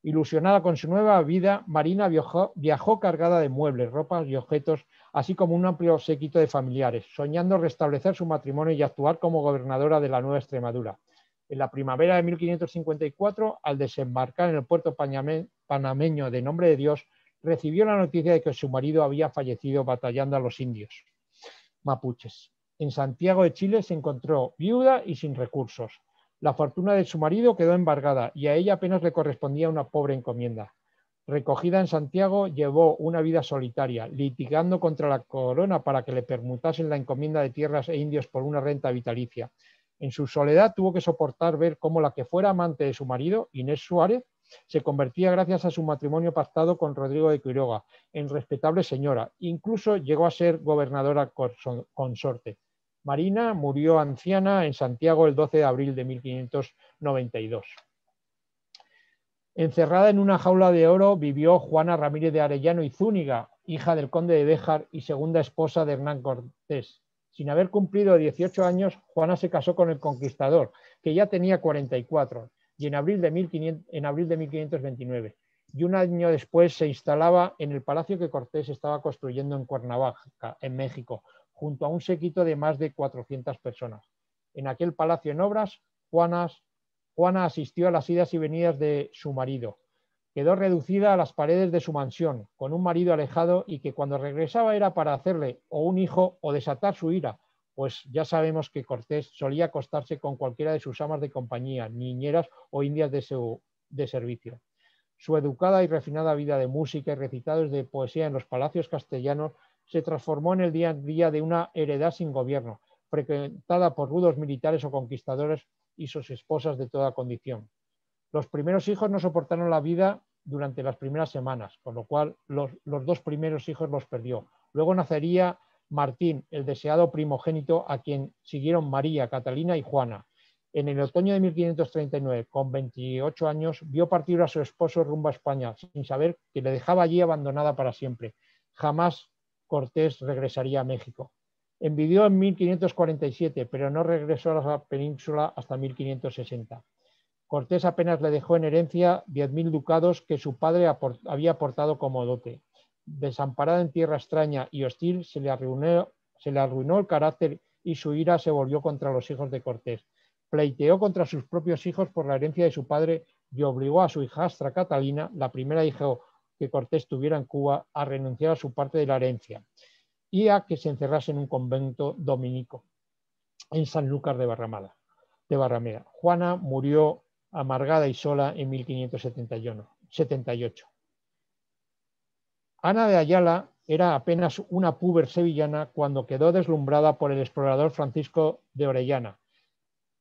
Speaker 2: Ilusionada con su nueva vida, Marina viajó, cargada de muebles, ropas y objetos, así como un amplio séquito de familiares, soñando restablecer su matrimonio y actuar como gobernadora de la nueva Extremadura. En la primavera de 1554, al desembarcar en el puerto panameño de Nombre de Dios, recibió la noticia de que su marido había fallecido batallando a los indios mapuches en Santiago de Chile se encontró viuda y sin recursos. La fortuna de su marido quedó embargada y a ella apenas le correspondía una pobre encomienda. Recogida en Santiago, llevó una vida solitaria, litigando contra la corona para que le permutasen la encomienda de tierras e indios por una renta vitalicia. En su soledad tuvo que soportar ver cómo la que fuera amante de su marido, Inés Suárez, se convertía gracias a su matrimonio pactado con Rodrigo de Quiroga en respetable señora. Incluso llegó a ser gobernadora consorte. Marina murió anciana en Santiago el 12 de abril de 1592. Encerrada en una jaula de oro vivió Juana Ramírez de Arellano y Zúñiga, hija del conde de Béjar y segunda esposa de Hernán Cortés. Sin haber cumplido 18 años, Juana se casó con el conquistador, que ya tenía 44, y en abril en abril de 1529. Y un año después se instalaba en el palacio que Cortés estaba construyendo en Cuernavaca, en México, junto a un séquito de más de 400 personas. En aquel palacio en obras, Juana asistió a las idas y venidas de su marido. Quedó reducida a las paredes de su mansión, con un marido alejado y que cuando regresaba era para hacerle o un hijo o desatar su ira, pues ya sabemos que Cortés solía acostarse con cualquiera de sus amas de compañía, niñeras o indias de, de servicio. Su educada y refinada vida de música y recitados de poesía en los palacios castellanos se transformó en el día a día de una heredad sin gobierno, frecuentada por rudos militares o conquistadores y sus esposas de toda condición. Los primeros hijos no soportaron la vida durante las primeras semanas, con lo cual los, los dos primeros hijos los perdió. Luego nacería Martín, el deseado primogénito, a quien siguieron María, Catalina y Juana. En el otoño de 1539, con 28 años, vio partir a su esposo rumbo a España, sin saber que le dejaba allí abandonada para siempre. Jamás Cortés regresaría a México. Envidió en 1547, pero no regresó a la península hasta 1560. Cortés apenas le dejó en herencia 10.000 ducados que su padre había aportado como dote. Desamparada en tierra extraña y hostil, se le, se le arruinó el carácter y su ira se volvió contra los hijos de Cortés. Pleiteó contra sus propios hijos por la herencia de su padre y obligó a su hijastra Catalina, la primera hija que Cortés tuviera en Cuba a renunciar a su parte de la herencia y a que se encerrase en un convento dominico en Sanlúcar de, de Barrameda. Juana murió amargada y sola en 1578. Ana de Ayala era apenas una puber sevillana cuando quedó deslumbrada por el explorador Francisco de Orellana,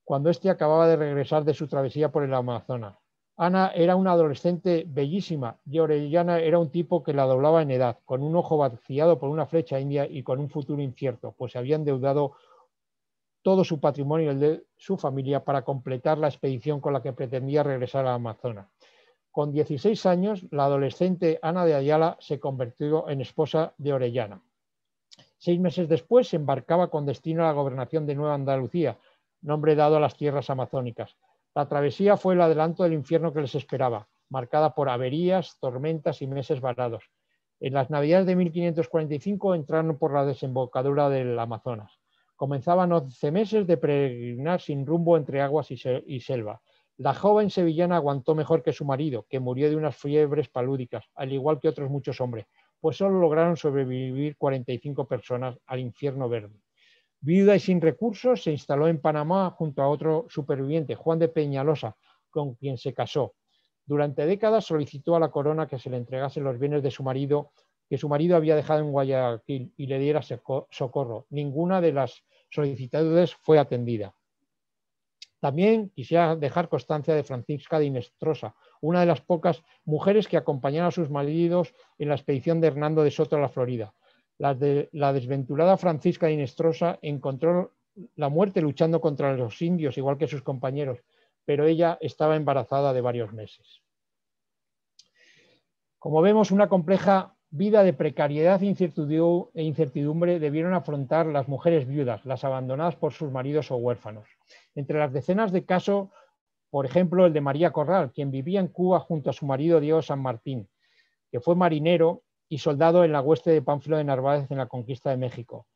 Speaker 2: cuando éste acababa de regresar de su travesía por el Amazonas. Ana era una adolescente bellísima y Orellana era un tipo que la doblaba en edad, con un ojo vaciado por una flecha india y con un futuro incierto, pues se había endeudado todo su patrimonio y el de su familia para completar la expedición con la que pretendía regresar a Amazonas. Con 16 años, la adolescente Ana de Ayala se convirtió en esposa de Orellana. Seis meses después se embarcaba con destino a la gobernación de Nueva Andalucía, nombre dado a las tierras amazónicas la travesía fue el adelanto del infierno que les esperaba, marcada por averías, tormentas y meses varados. En las navidades de 1545 entraron por la desembocadura del Amazonas. Comenzaban 11 meses de peregrinar sin rumbo entre aguas y, y selva. La joven sevillana aguantó mejor que su marido, que murió de unas fiebres palúdicas, al igual que otros muchos hombres, pues solo lograron sobrevivir 45 personas al infierno verde. Viuda y sin recursos, se instaló en Panamá junto a otro superviviente, Juan de Peñalosa, con quien se casó. Durante décadas solicitó a la corona que se le entregase los bienes de su marido, que su marido había dejado en Guayaquil y le diera socorro. Ninguna de las solicitudes fue atendida. También quisiera dejar constancia de Francisca de Inestrosa, una de las pocas mujeres que acompañaron a sus maridos en la expedición de Hernando de Soto a la Florida. La, desventurada Francisca de Inestrosa encontró la muerte luchando contra los indios, igual que sus compañeros, pero ella estaba embarazada de varios meses. Como vemos, una compleja vida de precariedad e incertidumbre debieron afrontar las mujeres viudas, las abandonadas por sus maridos o huérfanos. Entre las decenas de casos, por ejemplo, el de María Corral, quien vivía en Cuba junto a su marido Diego San Martín, que fue marinero y soldado en la hueste de Pánfilo de Narváez en la conquista de México.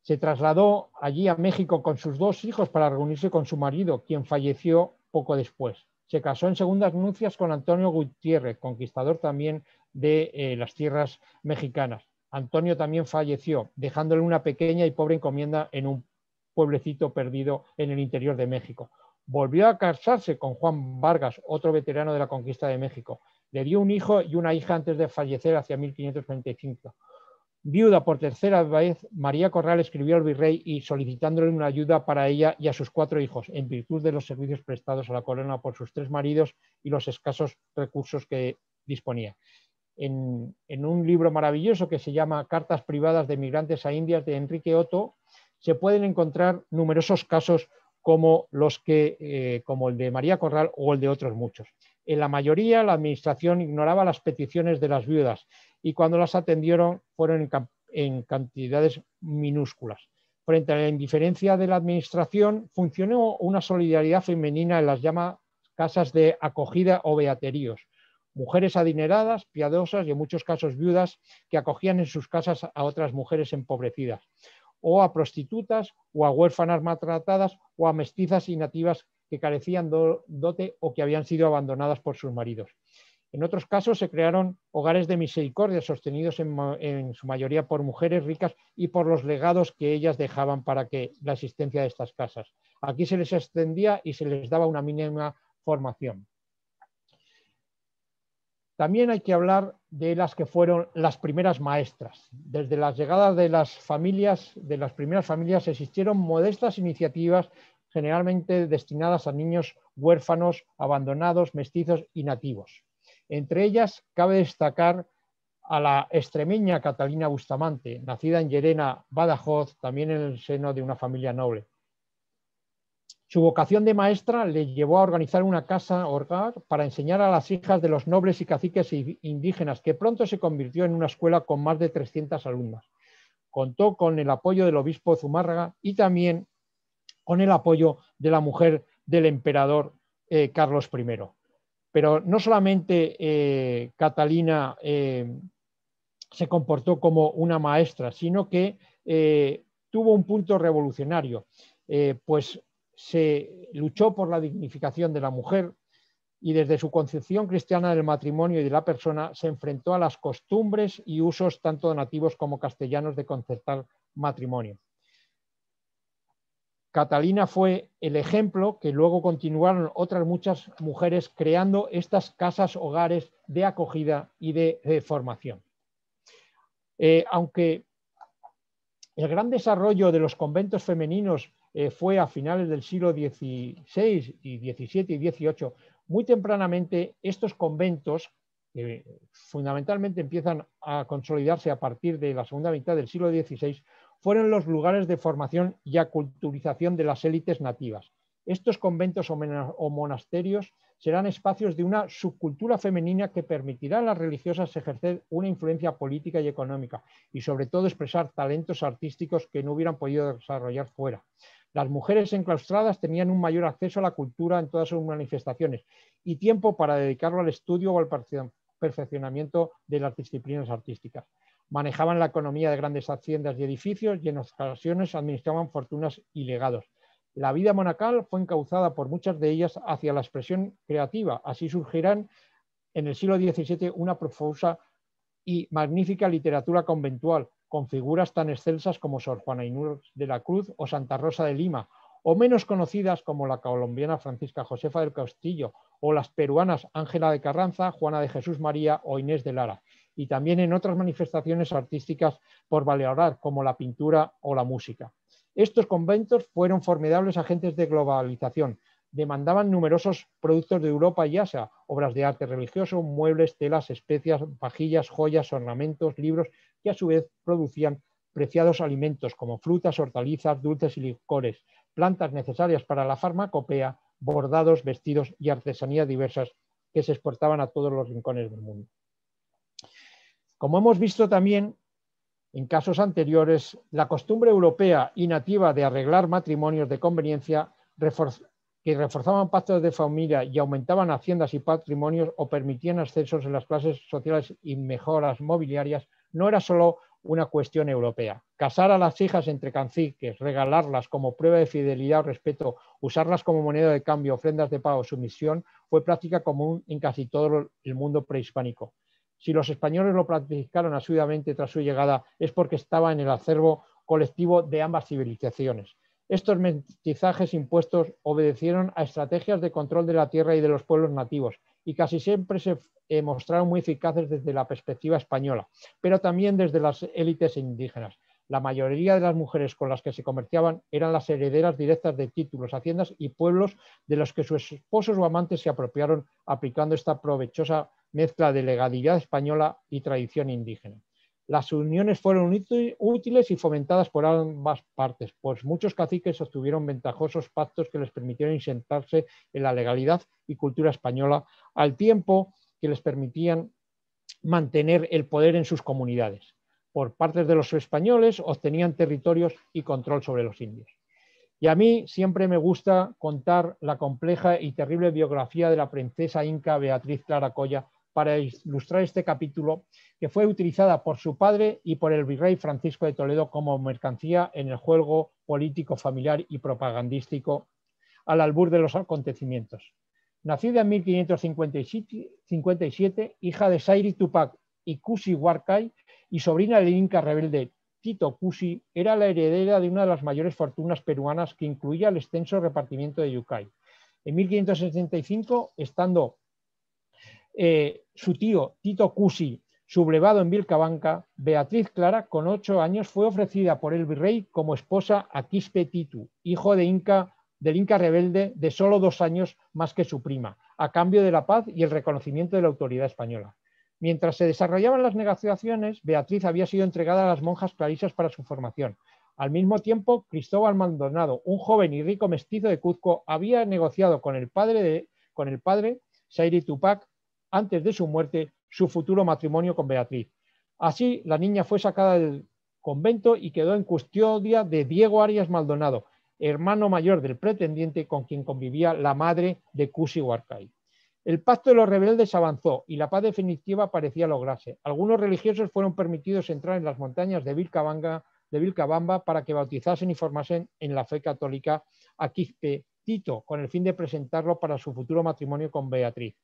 Speaker 2: Se trasladó allí a México con sus dos hijos para reunirse con su marido, quien falleció poco después. Se casó en segundas nupcias con Antonio Gutiérrez, conquistador también de eh, las tierras mexicanas. Antonio también falleció, dejándole una pequeña y pobre encomienda en un pueblecito perdido en el interior de México. Volvió a casarse con Juan Vargas, otro veterano de la conquista de México, le dio un hijo y una hija antes de fallecer hacia 1535. Viuda por tercera vez, María Corral escribió al virrey y solicitándole una ayuda para ella y a sus cuatro hijos, en virtud de los servicios prestados a la corona por sus tres maridos y los escasos recursos que disponía. En, un libro maravilloso que se llama Cartas privadas de migrantes a Indias de Enrique Otto, se pueden encontrar numerosos casos como los eh, como el de María Corral o el de otros muchos. En eh, la mayoría, la administración ignoraba las peticiones de las viudas y cuando las atendieron fueron en, cantidades minúsculas. Frente a la indiferencia de la administración, funcionó una solidaridad femenina en las llamadas casas de acogida o beateríos, mujeres adineradas, piadosas y en muchos casos viudas que acogían en sus casas a otras mujeres empobrecidas, o a prostitutas, o a huérfanas maltratadas, o a mestizas y nativas que carecían de dote o que habían sido abandonadas por sus maridos. En otros casos se crearon hogares de misericordia sostenidos en, su mayoría por mujeres ricas y por los legados que ellas dejaban para que la existencia de estas casas. Aquí se les extendía y se les daba una mínima formación. También hay que hablar de las que fueron las primeras maestras. Desde las llegadas de las familias, de las primeras familias, existieron modestas iniciativas generalmente destinadas a niños huérfanos, abandonados, mestizos y nativos. Entre ellas cabe destacar a la extremeña Catalina Bustamante, nacida en Llerena, Badajoz, también en el seno de una familia noble. Su vocación de maestra le llevó a organizar una casa hogar para enseñar a las hijas de los nobles y caciques indígenas, que pronto se convirtió en una escuela con más de 300 alumnas. Contó con el apoyo del obispo Zumárraga y también con el apoyo de la mujer del emperador eh, Carlos I. Pero no solamente eh, Catalina eh, se comportó como una maestra, sino que tuvo un punto revolucionario, pues se luchó por la dignificación de la mujer y desde su concepción cristiana del matrimonio y de la persona se enfrentó a las costumbres y usos tanto nativos como castellanos de concertar matrimonio. Catalina fue el ejemplo que luego continuaron otras muchas mujeres creando estas casas hogares de acogida y de, formación. Eh, aunque el gran desarrollo de los conventos femeninos eh, fue a finales del siglo XVI y XVII y XVIII, muy tempranamente estos conventos, que fundamentalmente empiezan a consolidarse a partir de la segunda mitad del siglo XVI, fueron los lugares de formación y aculturización de las élites nativas. Estos conventos o monasterios serán espacios de una subcultura femenina que permitirá a las religiosas ejercer una influencia política y económica y sobre todo expresar talentos artísticos que no hubieran podido desarrollar fuera. Las mujeres enclaustradas tenían un mayor acceso a la cultura en todas sus manifestaciones y tiempo para dedicarlo al estudio o al perfeccionamiento de las disciplinas artísticas. Manejaban la economía de grandes haciendas y edificios y en ocasiones administraban fortunas y legados. La vida monacal fue encauzada por muchas de ellas hacia la expresión creativa. Así surgirán en el siglo XVII una profusa y magnífica literatura conventual, con figuras tan excelsas como Sor Juana Inés de la Cruz o Santa Rosa de Lima, o menos conocidas como la colombiana Francisca Josefa del Castillo, o las peruanas Ángela de Carranza, Juana de Jesús María o Inés de Lara y también en otras manifestaciones artísticas por valorar, como la pintura o la música. Estos conventos fueron formidables agentes de globalización. Demandaban numerosos productos de Europa y Asia, obras de arte religioso, muebles, telas, especias, vajillas, joyas, ornamentos, libros, que a su vez producían preciados alimentos como frutas, hortalizas, dulces y licores, plantas necesarias para la farmacopea, bordados, vestidos y artesanías diversas que se exportaban a todos los rincones del mundo. Como hemos visto también en casos anteriores, la costumbre europea y nativa de arreglar matrimonios de conveniencia que reforzaban pactos de familia y aumentaban haciendas y patrimonios o permitían ascensos en las clases sociales y mejoras mobiliarias, no era solo una cuestión europea. Casar a las hijas entre canciques, regalarlas como prueba de fidelidad o respeto, usarlas como moneda de cambio, ofrendas de pago, sumisión, fue práctica común en casi todo el mundo prehispánico. Si los españoles lo practicaron asiduamente tras su llegada es porque estaba en el acervo colectivo de ambas civilizaciones. Estos mestizajes impuestos obedecieron a estrategias de control de la tierra y de los pueblos nativos y casi siempre se mostraron muy eficaces desde la perspectiva española, pero también desde las élites indígenas. La mayoría de las mujeres con las que se comerciaban eran las herederas directas de títulos, haciendas y pueblos de los que sus esposos o amantes se apropiaron aplicando esta provechosa mezcla de legalidad española y tradición indígena. Las uniones fueron útiles y fomentadas por ambas partes, pues muchos caciques obtuvieron ventajosos pactos que les permitieron insentarse en la legalidad y cultura española, al tiempo que les permitían mantener el poder en sus comunidades por parte de los españoles, obtenían territorios y control sobre los indios. Y a mí siempre me gusta contar la compleja y terrible biografía de la princesa inca Beatriz Clara Colla para ilustrar este capítulo, que fue utilizada por su padre y por el virrey Francisco de Toledo como mercancía en el juego político, familiar y propagandístico al albur de los acontecimientos. Nacida en 1557, hija de Sairi Tupac y Cusi Huarcay, y sobrina del Inca rebelde Tito Cusi, era la heredera de una de las mayores fortunas peruanas que incluía el extenso repartimiento de Yucay. En 1565, estando eh, su tío Tito Cusi sublevado en Vilcabanca, Beatriz Clara, con ocho años, fue ofrecida por el virrey como esposa a Quispe Titu, hijo de Inca, del Inca rebelde de solo dos años más que su prima, a cambio de la paz y el reconocimiento de la autoridad española. Mientras se desarrollaban las negociaciones, Beatriz había sido entregada a las monjas clarisas para su formación. Al mismo tiempo, Cristóbal Maldonado, un joven y rico mestizo de Cuzco, había negociado con el padre, de, Sairi Tupac, antes de su muerte, su futuro matrimonio con Beatriz. Así, la niña fue sacada del convento y quedó en custodia de Diego Arias Maldonado, hermano mayor del pretendiente con quien convivía la madre de Cusi Huarcay. El pacto de los rebeldes avanzó y la paz definitiva parecía lograrse. Algunos religiosos fueron permitidos entrar en las montañas de Vilcabamba, para que bautizasen y formasen en la fe católica a Quispe Tito, con el fin de presentarlo para su futuro matrimonio con Beatriz.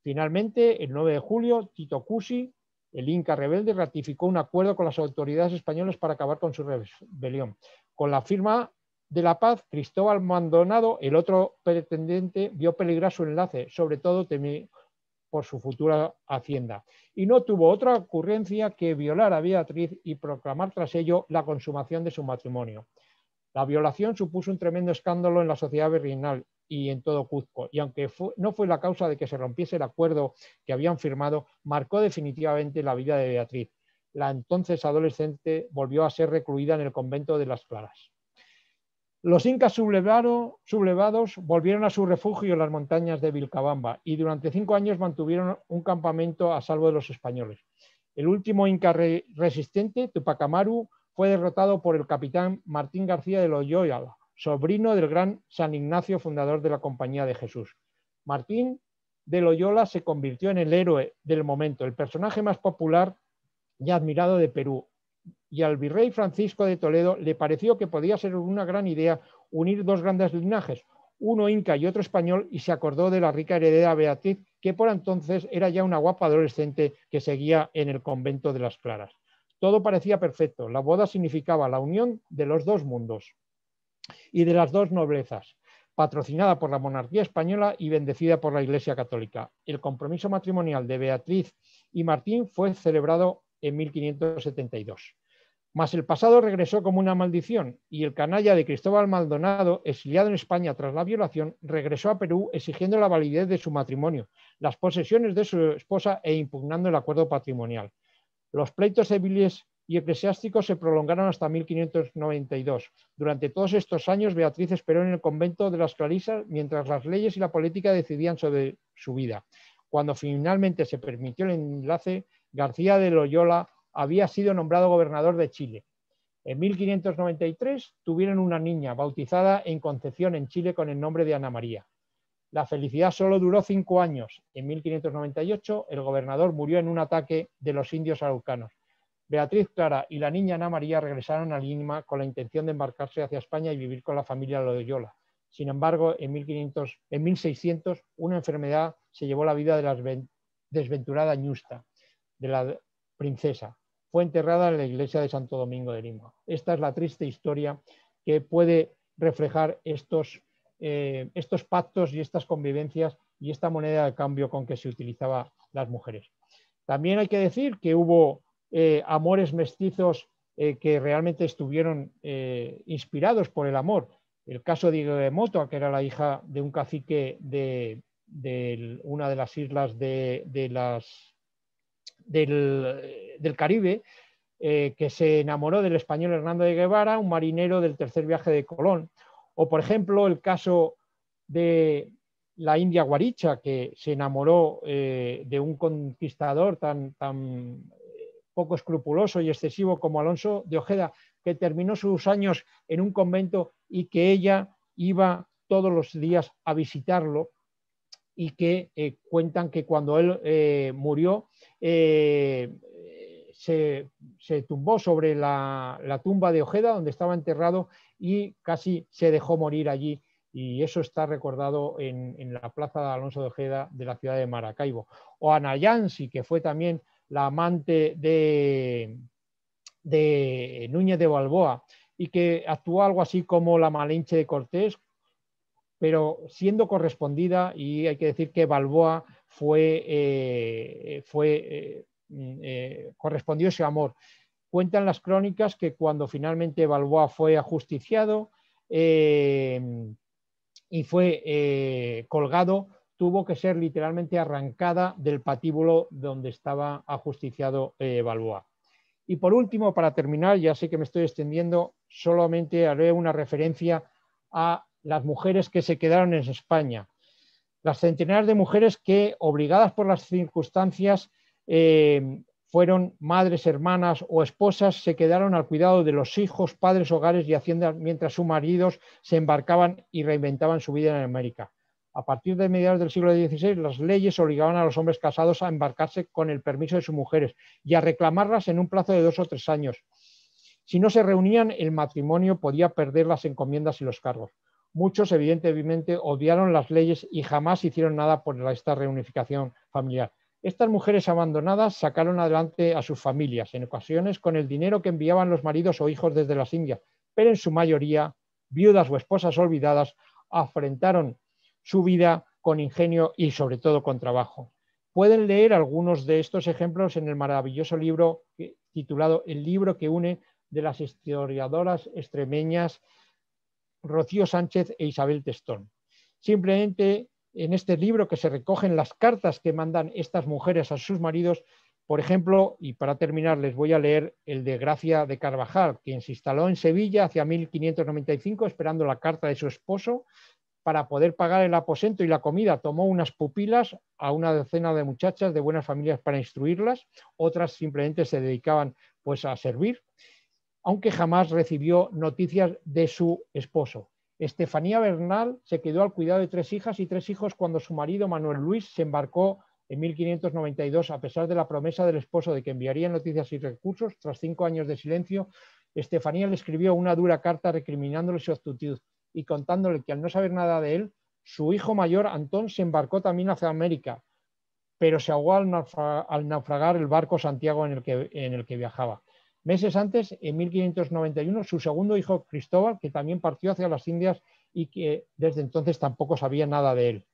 Speaker 2: Finalmente, el 9 de julio, Tito Cusi, el Inca rebelde, ratificó un acuerdo con las autoridades españolas para acabar con su rebelión, con la firma de la Paz, Cristóbal Maldonado, el otro pretendiente, vio peligrar su enlace, sobre todo por su futura hacienda, y no tuvo otra ocurrencia que violar a Beatriz y proclamar tras ello la consumación de su matrimonio. La violación supuso un tremendo escándalo en la sociedad virreinal y en todo Cuzco, y aunque no fue la causa de que se rompiese el acuerdo que habían firmado, marcó definitivamente la vida de Beatriz. La entonces adolescente volvió a ser recluida en el convento de las Claras. Los incas sublevados volvieron a su refugio en las montañas de Vilcabamba y durante cinco años mantuvieron un campamento a salvo de los españoles. El último inca resistente, Tupac Amaru, fue derrotado por el capitán Martín García de Loyola, sobrino del gran San Ignacio, fundador de la Compañía de Jesús. Martín de Loyola se convirtió en el héroe del momento, el personaje más popular y admirado de Perú, y al virrey Francisco de Toledo le pareció que podía ser una gran idea unir dos grandes linajes, uno inca y otro español, y se acordó de la rica heredera Beatriz, que por entonces era ya una guapa adolescente que seguía en el convento de las Claras. Todo parecía perfecto. La boda significaba la unión de los dos mundos y de las dos noblezas, patrocinada por la monarquía española y bendecida por la Iglesia Católica. El compromiso matrimonial de Beatriz y Martín fue celebrado en 1572. Mas el pasado regresó como una maldición y el canalla de Cristóbal Maldonado, exiliado en España tras la violación, regresó a Perú exigiendo la validez de su matrimonio, las posesiones de su esposa e impugnando el acuerdo patrimonial. Los pleitos civiles y eclesiásticos se prolongaron hasta 1592. Durante todos estos años, Beatriz esperó en el convento de las Clarisas mientras las leyes y la política decidían sobre su vida. Cuando finalmente se permitió el enlace, García de Loyola había sido nombrado gobernador de Chile. En 1593 tuvieron una niña bautizada en Concepción en Chile con el nombre de Ana María. La felicidad solo duró cinco años. En 1598 el gobernador murió en un ataque de los indios araucanos. Beatriz Clara y la niña Ana María regresaron a Lima con la intención de embarcarse hacia España y vivir con la familia Loyola. Sin embargo, en, en 1600 una enfermedad se llevó la vida de la desventurada Ñusta de la princesa. Fue enterrada en la iglesia de Santo Domingo de Lima. Esta es la triste historia que puede reflejar estos, eh, estos pactos y estas convivencias y esta moneda de cambio con que se utilizaba las mujeres. También hay que decir que hubo eh, amores mestizos eh, que realmente estuvieron inspirados por el amor. El caso de Moto, que era la hija de un cacique de, una de las islas de las del, Caribe, eh, que se enamoró del español Hernando de Guevara, un marinero del tercer viaje de Colón. O, por ejemplo, el caso de la India Guaricha, que se enamoró eh, de un conquistador tan, tan eh, poco escrupuloso y excesivo como Alonso de Ojeda, que terminó sus años en un convento y que ella iba todos los días a visitarlo y que eh, cuentan que cuando él eh, murió eh, se, tumbó sobre la, tumba de Ojeda donde estaba enterrado y casi se dejó morir allí. Y eso está recordado en, la plaza de Alonso de Ojeda de la ciudad de Maracaibo. O Anayansi, que fue también la amante de, de Núñez de Balboa y que actuó algo así como la Malinche de Cortés, pero siendo correspondida, y hay que decir que Balboa fue, eh, fue eh, mm, eh, correspondió ese amor. Cuentan las crónicas que cuando finalmente Balboa fue ajusticiado y fue colgado, tuvo que ser literalmente arrancada del patíbulo donde estaba ajusticiado Balboa. Y por último, para terminar, ya sé que me estoy extendiendo, solamente haré una referencia a las mujeres que se quedaron en España, las centenares de mujeres que, obligadas por las circunstancias, eh, fueron madres, hermanas o esposas, se quedaron al cuidado de los hijos, padres, hogares y haciendas mientras sus maridos se embarcaban y reinventaban su vida en América. A partir de mediados del siglo XVI, las leyes obligaban a los hombres casados a embarcarse con el permiso de sus mujeres y a reclamarlas en un plazo de dos o tres años. Si no se reunían, el matrimonio podía perder las encomiendas y los cargos. Muchos, evidentemente, odiaron las leyes y jamás hicieron nada por esta reunificación familiar. Estas mujeres abandonadas sacaron adelante a sus familias, en ocasiones con el dinero que enviaban los maridos o hijos desde las Indias, pero en su mayoría, viudas o esposas olvidadas, afrentaron su vida con ingenio y sobre todo con trabajo. Pueden leer algunos de estos ejemplos en el maravilloso libro titulado El libro que une de las historiadoras extremeñas Rocío Sánchez e Isabel Testón. Simplemente en este libro que se recogen las cartas que mandan estas mujeres a sus maridos, por ejemplo, y para terminar les voy a leer el de Gracia de Carvajal, quien se instaló en Sevilla hacia 1595 esperando la carta de su esposo para poder pagar el aposento y la comida. Tomó unas pupilas a una decena de muchachas de buenas familias para instruirlas, otras simplemente se dedicaban pues a servir aunque jamás recibió noticias de su esposo. Estefanía Bernal se quedó al cuidado de tres hijas y tres hijos cuando su marido Manuel Luis se embarcó en 1592, a pesar de la promesa del esposo de que enviaría noticias y recursos. Tras cinco años de silencio, Estefanía le escribió una dura carta recriminándole su actitud y contándole que al no saber nada de él, su hijo mayor Antón se embarcó también hacia América, pero se ahogó al, naufragar el barco Santiago en el que viajaba. Meses antes, en 1591, su segundo hijo Cristóbal, que también partió hacia las Indias y que desde entonces tampoco sabía nada de él.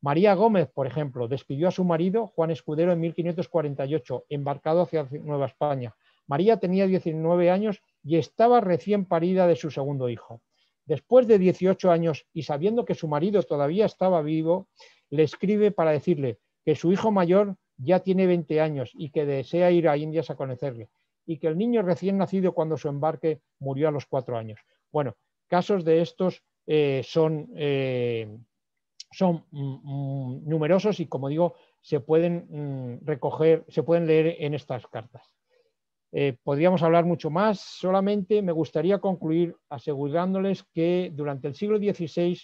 Speaker 2: María Gómez, por ejemplo, despidió a su marido, Juan Escudero, en 1548, embarcado hacia Nueva España. María tenía 19 años y estaba recién parida de su segundo hijo. Después de 18 años y sabiendo que su marido todavía estaba vivo, le escribe para decirle que su hijo mayor ya tiene 20 años y que desea ir a Indias a conocerle y que el niño recién nacido cuando su embarque murió a los cuatro años. Bueno, casos de estos eh, son, eh, son mm, mm, numerosos y como digo, se pueden mm, recoger, se pueden leer en estas cartas. Eh, podríamos hablar mucho más, solamente me gustaría concluir asegurándoles que durante el siglo XVI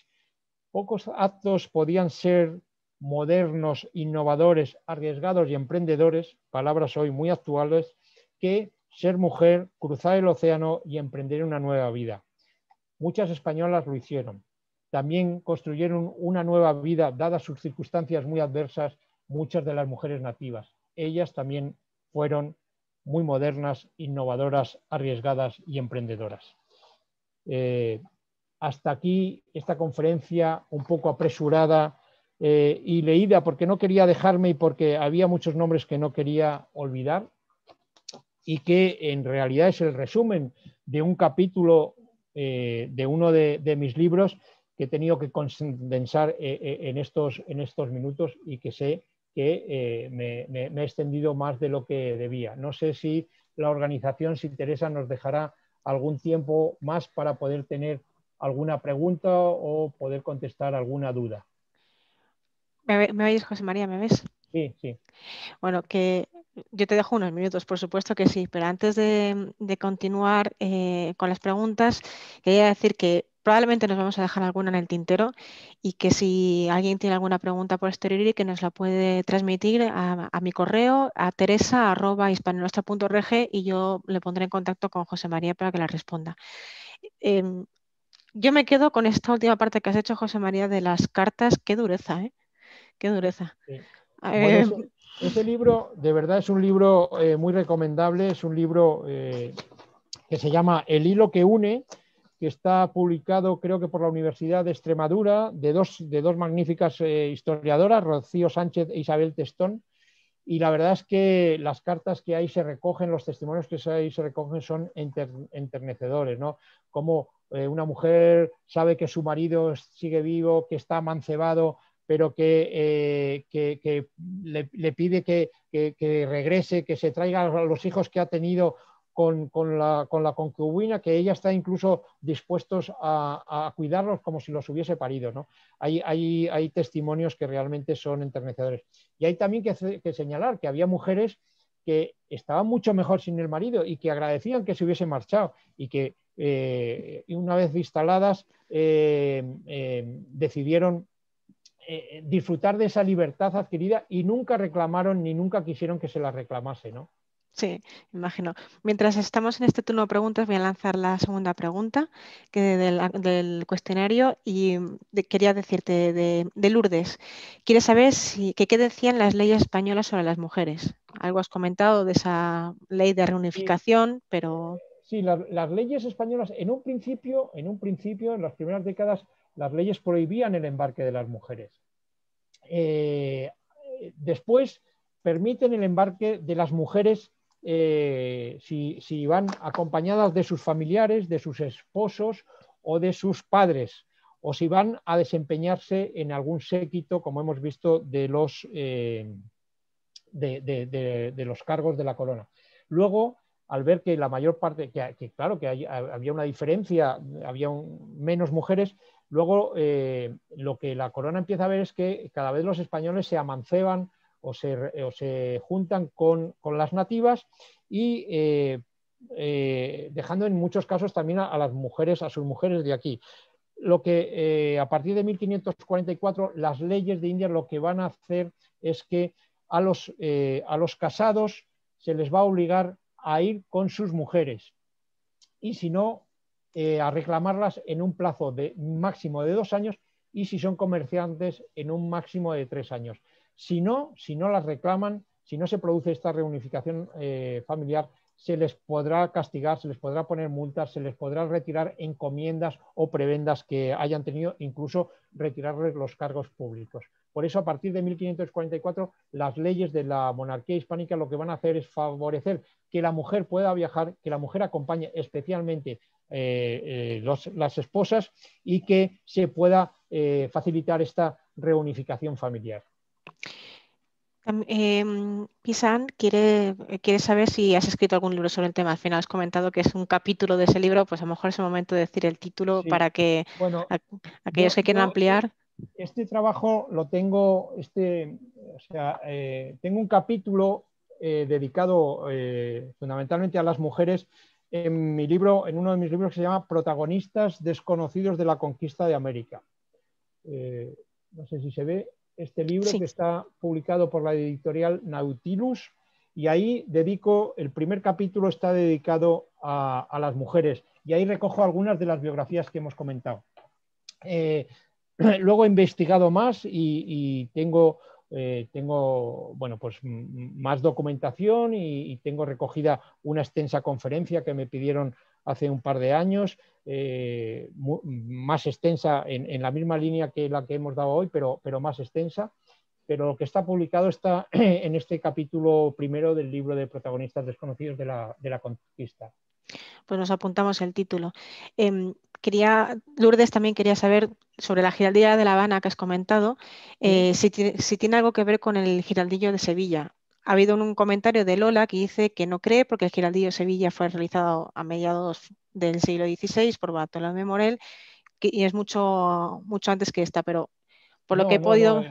Speaker 2: pocos actos podían ser modernos, innovadores, arriesgados y emprendedores, palabras hoy muy actuales, que ser mujer, cruzar el océano y emprender una nueva vida. Muchas españolas lo hicieron. También construyeron una nueva vida, dadas sus circunstancias muy adversas, muchas de las mujeres nativas. Ellas también fueron muy modernas, innovadoras, arriesgadas y emprendedoras. Eh, hasta aquí esta conferencia un poco apresurada eh, y leída porque no quería dejarme y porque había muchos nombres que no quería olvidar y que en realidad es el resumen de un capítulo eh, de uno de, mis libros que he tenido que condensar eh, eh, en, estos, en estos minutos y que sé que me, he extendido más de lo que debía. No sé si la organización, si interesa, nos dejará algún tiempo más para poder tener alguna pregunta o poder contestar alguna duda.
Speaker 1: ¿Me, me José María? ¿Me ves? Sí, sí. Bueno, que yo te dejo unos minutos, por supuesto que sí, pero antes de, continuar eh, con las preguntas, quería decir que probablemente nos vamos a dejar alguna en el tintero y que si alguien tiene alguna pregunta por exterior y que nos la puede transmitir a, mi correo a teresa.hispanolostra.org y yo le pondré en contacto con José María para que la responda. Em, yo me quedo con esta última parte que has hecho, José María, de las cartas. Qué dureza, ¿eh? Qué dureza.
Speaker 2: Este libro, de verdad, es un libro eh, muy recomendable, es un libro eh, que se llama El hilo que une, que está publicado creo que por la Universidad de Extremadura, de dos, de dos magníficas eh, historiadoras, Rocío Sánchez e Isabel Testón. Y la verdad es que las cartas que ahí se recogen, los testimonios que ahí se recogen son enternecedores, ¿no? Como una mujer sabe que su marido sigue vivo, que está amancebado, pero que, eh, le, pide que, regrese, que se traiga a los hijos que ha tenido con, la, concubina, que ella está incluso dispuestos a, cuidarlos como si los hubiese parido. Hay, hay, hay, testimonios que realmente son enternecedores. Y hay también que, señalar que había mujeres que estaban mucho mejor sin el marido y que agradecían que se hubiese marchado y que eh, una vez instaladas eh, decidieron eh, eh, disfrutar de esa libertad adquirida y nunca reclamaron ni nunca quisieron que se la reclamase, ¿no?
Speaker 1: Sí, imagino. Mientras estamos en este turno de preguntas, voy a lanzar la segunda pregunta del, cuestionario y mm, quería decirte de, Lourdes. ¿Quieres saber qué decían las leyes españolas sobre las mujeres. Algo has comentado de esa ley de reunificación, pero...
Speaker 2: Sí, las leyes españolas en un principio, en un principio, en las primeras décadas, las leyes prohibían el embarque de las mujeres. Eh, después permiten el embarque de las mujeres eh, si, van acompañadas de sus familiares, de sus esposos o de sus padres, o si van a desempeñarse en algún séquito, como hemos visto, de los, eh, de, los cargos de la corona. Luego, al ver que la mayor parte, que, claro, que había una diferencia, había menos mujeres, Luego, eh, lo que la corona empieza a ver es que cada vez los españoles se amanceban o se, juntan con, las nativas y eh, eh, dejando en muchos casos también a, las mujeres, a sus mujeres de aquí. Lo que a partir de 1544 las leyes de India lo que van a hacer es que a los, a los casados se les va a obligar a ir con sus mujeres y si no, eh, a reclamarlas en un plazo de máximo de dos años y si son comerciantes en un máximo de tres años. Si no, si no las reclaman, si no se produce esta reunificación eh, familiar, se les podrá castigar, se les podrá poner multas, se les podrá retirar encomiendas o prebendas que hayan tenido, incluso retirarles los cargos públicos. Por eso, a partir de 1544, las leyes de la monarquía hispánica lo que van a hacer es favorecer que la mujer pueda viajar, que la mujer acompañe especialmente eh, eh, las esposas y que se pueda eh, facilitar esta reunificación familiar.
Speaker 1: Em, Pisan quiere, saber si has escrito algún libro sobre el tema. Al final has comentado que es un capítulo de ese libro, pues a lo mejor es el momento de decir el título para que aquellos que quieran ampliar
Speaker 2: este trabajo lo tengo, este, o sea, eh, tengo un capítulo eh, dedicado eh, fundamentalmente a las mujeres en mi libro, en uno de mis libros que se llama Protagonistas desconocidos de la conquista de América. no sé si se ve este libro que está publicado por la editorial Nautilus y ahí dedico, el primer capítulo está dedicado a, las mujeres y ahí recojo algunas de las biografías que hemos comentado. Eh, [CLEARS THROAT] Luego he investigado más y, eh, tengo, bueno, pues, más documentación y, tengo recogida una extensa conferencia que me pidieron hace un par de años, eh, más extensa en, la misma línea que la que hemos dado hoy, pero, pero más extensa pero lo que está publicado está [CLEARS THROAT] en este capítulo primero del libro de protagonistas desconocidos de la, conquista.
Speaker 1: Pues nos apuntamos el título. Em, quería, Lourdes también quería saber sobre la Giraldilla de La Habana que has comentado, eh, si, tiene algo que ver con el Giraldillo de Sevilla. Ha habido un comentario de Lola que dice que no cree porque el Giraldillo de Sevilla fue realizado a mediados del siglo XVI por Bartolomé Morel que, y es mucho, mucho antes que esta, pero por lo que he podido...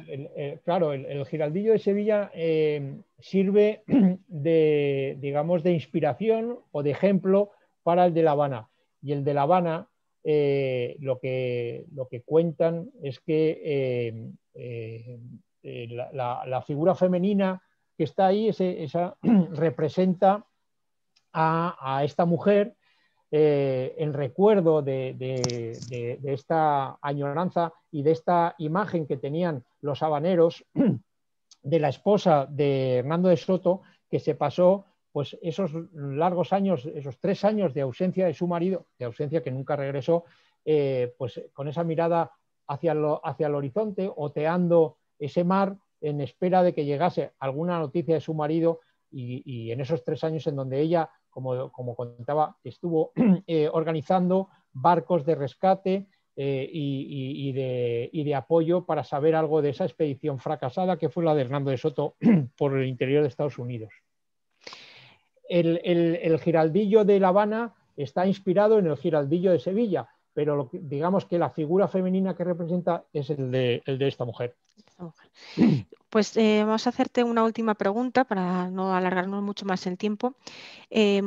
Speaker 2: claro, el, Giraldillo de Sevilla eh, sirve [CLEARS THROAT] de, digamos, de inspiración o de ejemplo para el de La Habana. Y el de La Habana eh, lo, que, lo que cuentan es que eh, eh, la, figura femenina que está ahí esa [CLEARS THROAT] representa a, esta mujer en recuerdo de, de, esta añoranza y de esta imagen que tenían los habaneros [CLEARS THROAT] de la esposa de Hernando de Soto que se pasó pues esos largos años, esos tres años de ausencia de su marido, de ausencia que nunca regresó, eh, pues con esa mirada hacia, hacia el horizonte, oteando ese mar en espera de que llegase alguna noticia de su marido y, en esos tres años en donde ella, como, como contaba, estuvo [CLEARS THROAT] eh, organizando barcos de rescate eh, y, de, apoyo para saber algo de esa expedición fracasada que fue la de Hernando de Soto [CLEARS THROAT] por el interior de Estados Unidos el, giraldillo de La Habana está inspirado en el giraldillo de Sevilla, pero digamos que la figura
Speaker 1: femenina que representa
Speaker 2: es el de, esta mujer.
Speaker 1: Pues eh, vamos a hacerte una última pregunta para no alargarnos mucho más el tiempo. Eh,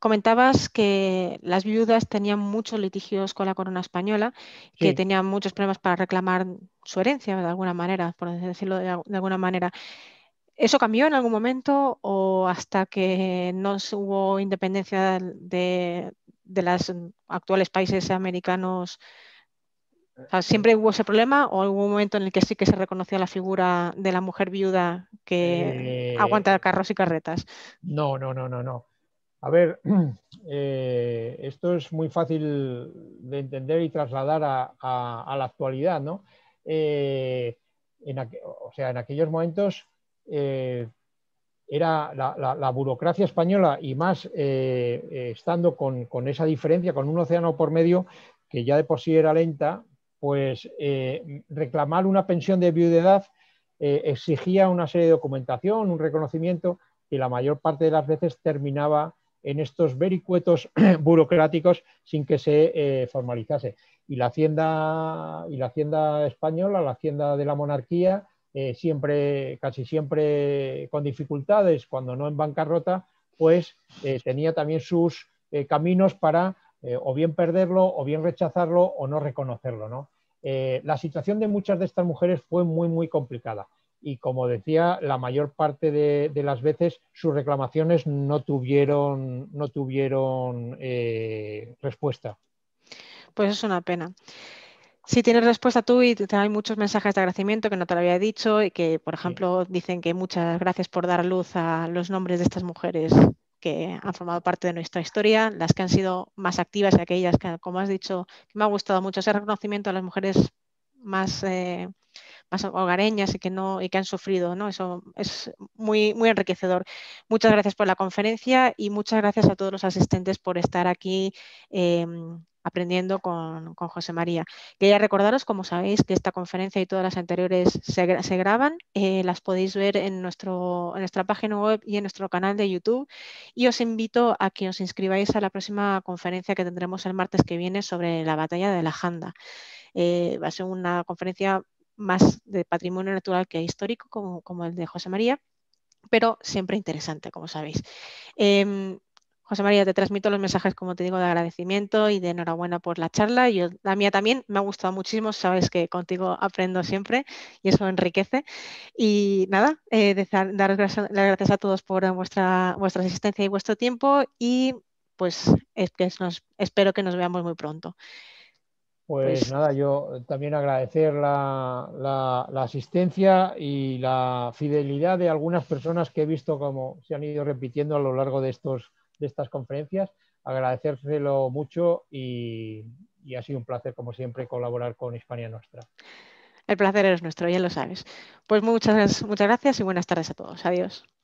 Speaker 1: comentabas que las viudas tenían muchos litigios con la corona española, que tenían muchos problemas para reclamar su herencia de alguna manera, por decirlo de alguna manera. ¿Eso cambió en algún momento o hasta que no hubo independencia de, los actuales países americanos? ¿Siempre hubo ese problema o hubo un momento en el que sí que se reconoció la figura de la mujer viuda que eh, aguanta carros y carretas?
Speaker 2: No, no, no, no, no. A ver, [CLEARS THROAT] eh, esto es muy fácil de entender y trasladar a, la actualidad, ¿no? Eh, o sea, en aquellos momentos eh, era la, burocracia española y más eh, eh, estando con, esa diferencia, con un océano por medio que ya de por sí era lenta, pues reclamar una pensión de viudedad exigía una serie de documentación, un reconocimiento que la mayor parte de las veces terminaba en estos vericuetos [CLEARS THROAT] burocráticos sin que se formalizase. Y la hacienda y la hacienda española, la hacienda de la monarquía, eh, siempre, casi siempre con dificultades, cuando no en bancarrota, pues eh, tenía también sus eh, caminos para o bien perderlo, o bien rechazarlo, o no reconocerlo. ¿no? la situación de muchas de estas mujeres fue muy, muy complicada. Y como decía, la mayor parte de, de las veces sus reclamaciones no tuvieron, no tuvieron respuesta.
Speaker 1: Pues es una pena. Sí, tienes respuesta tú y hay muchos mensajes de agradecimiento que no te lo había dicho y que, por ejemplo, dicen que muchas gracias por dar luz a los nombres de estas mujeres que han formado parte de nuestra historia, las que han sido más activas y aquellas que, como has dicho, que me ha gustado mucho ese reconocimiento a las mujeres eh, más, hogareñas y que, no, y que han sufrido. ¿no? Eso es muy, muy enriquecedor. Muchas gracias por la conferencia y muchas gracias a todos los asistentes por estar aquí. Em, aprendiendo con, con, José María. Quería recordaros, como sabéis, que esta conferencia y todas las anteriores se, graban, eh, las podéis ver en, nuestro, nuestra página web y en nuestro canal de YouTube y os invito a que os inscribáis a la próxima conferencia que tendremos el martes que viene sobre la batalla de la Janda. Eh, va a ser una conferencia más de patrimonio natural que histórico, como, el de José María, pero siempre interesante, como sabéis. Em, José María, te transmito los mensajes, como te digo, de agradecimiento y de enhorabuena por la charla. Yo, la mía también me ha gustado muchísimo, sabes que contigo aprendo siempre y eso enriquece. Y nada, eh, daros las gracias a todos por vuestra, vuestra asistencia y vuestro tiempo y pues es que espero que nos veamos muy pronto.
Speaker 2: Pues, pues nada, yo también agradecer la asistencia y la fidelidad de algunas personas que he visto como se han ido repitiendo a lo largo de estos de estas conferencias. Agradecérselo mucho y, ha sido un placer, como siempre, colaborar con Hispania Nuestra.
Speaker 1: El placer es nuestro, ya lo sabes. Pues muchas, muchas gracias y buenas tardes a todos. Adiós.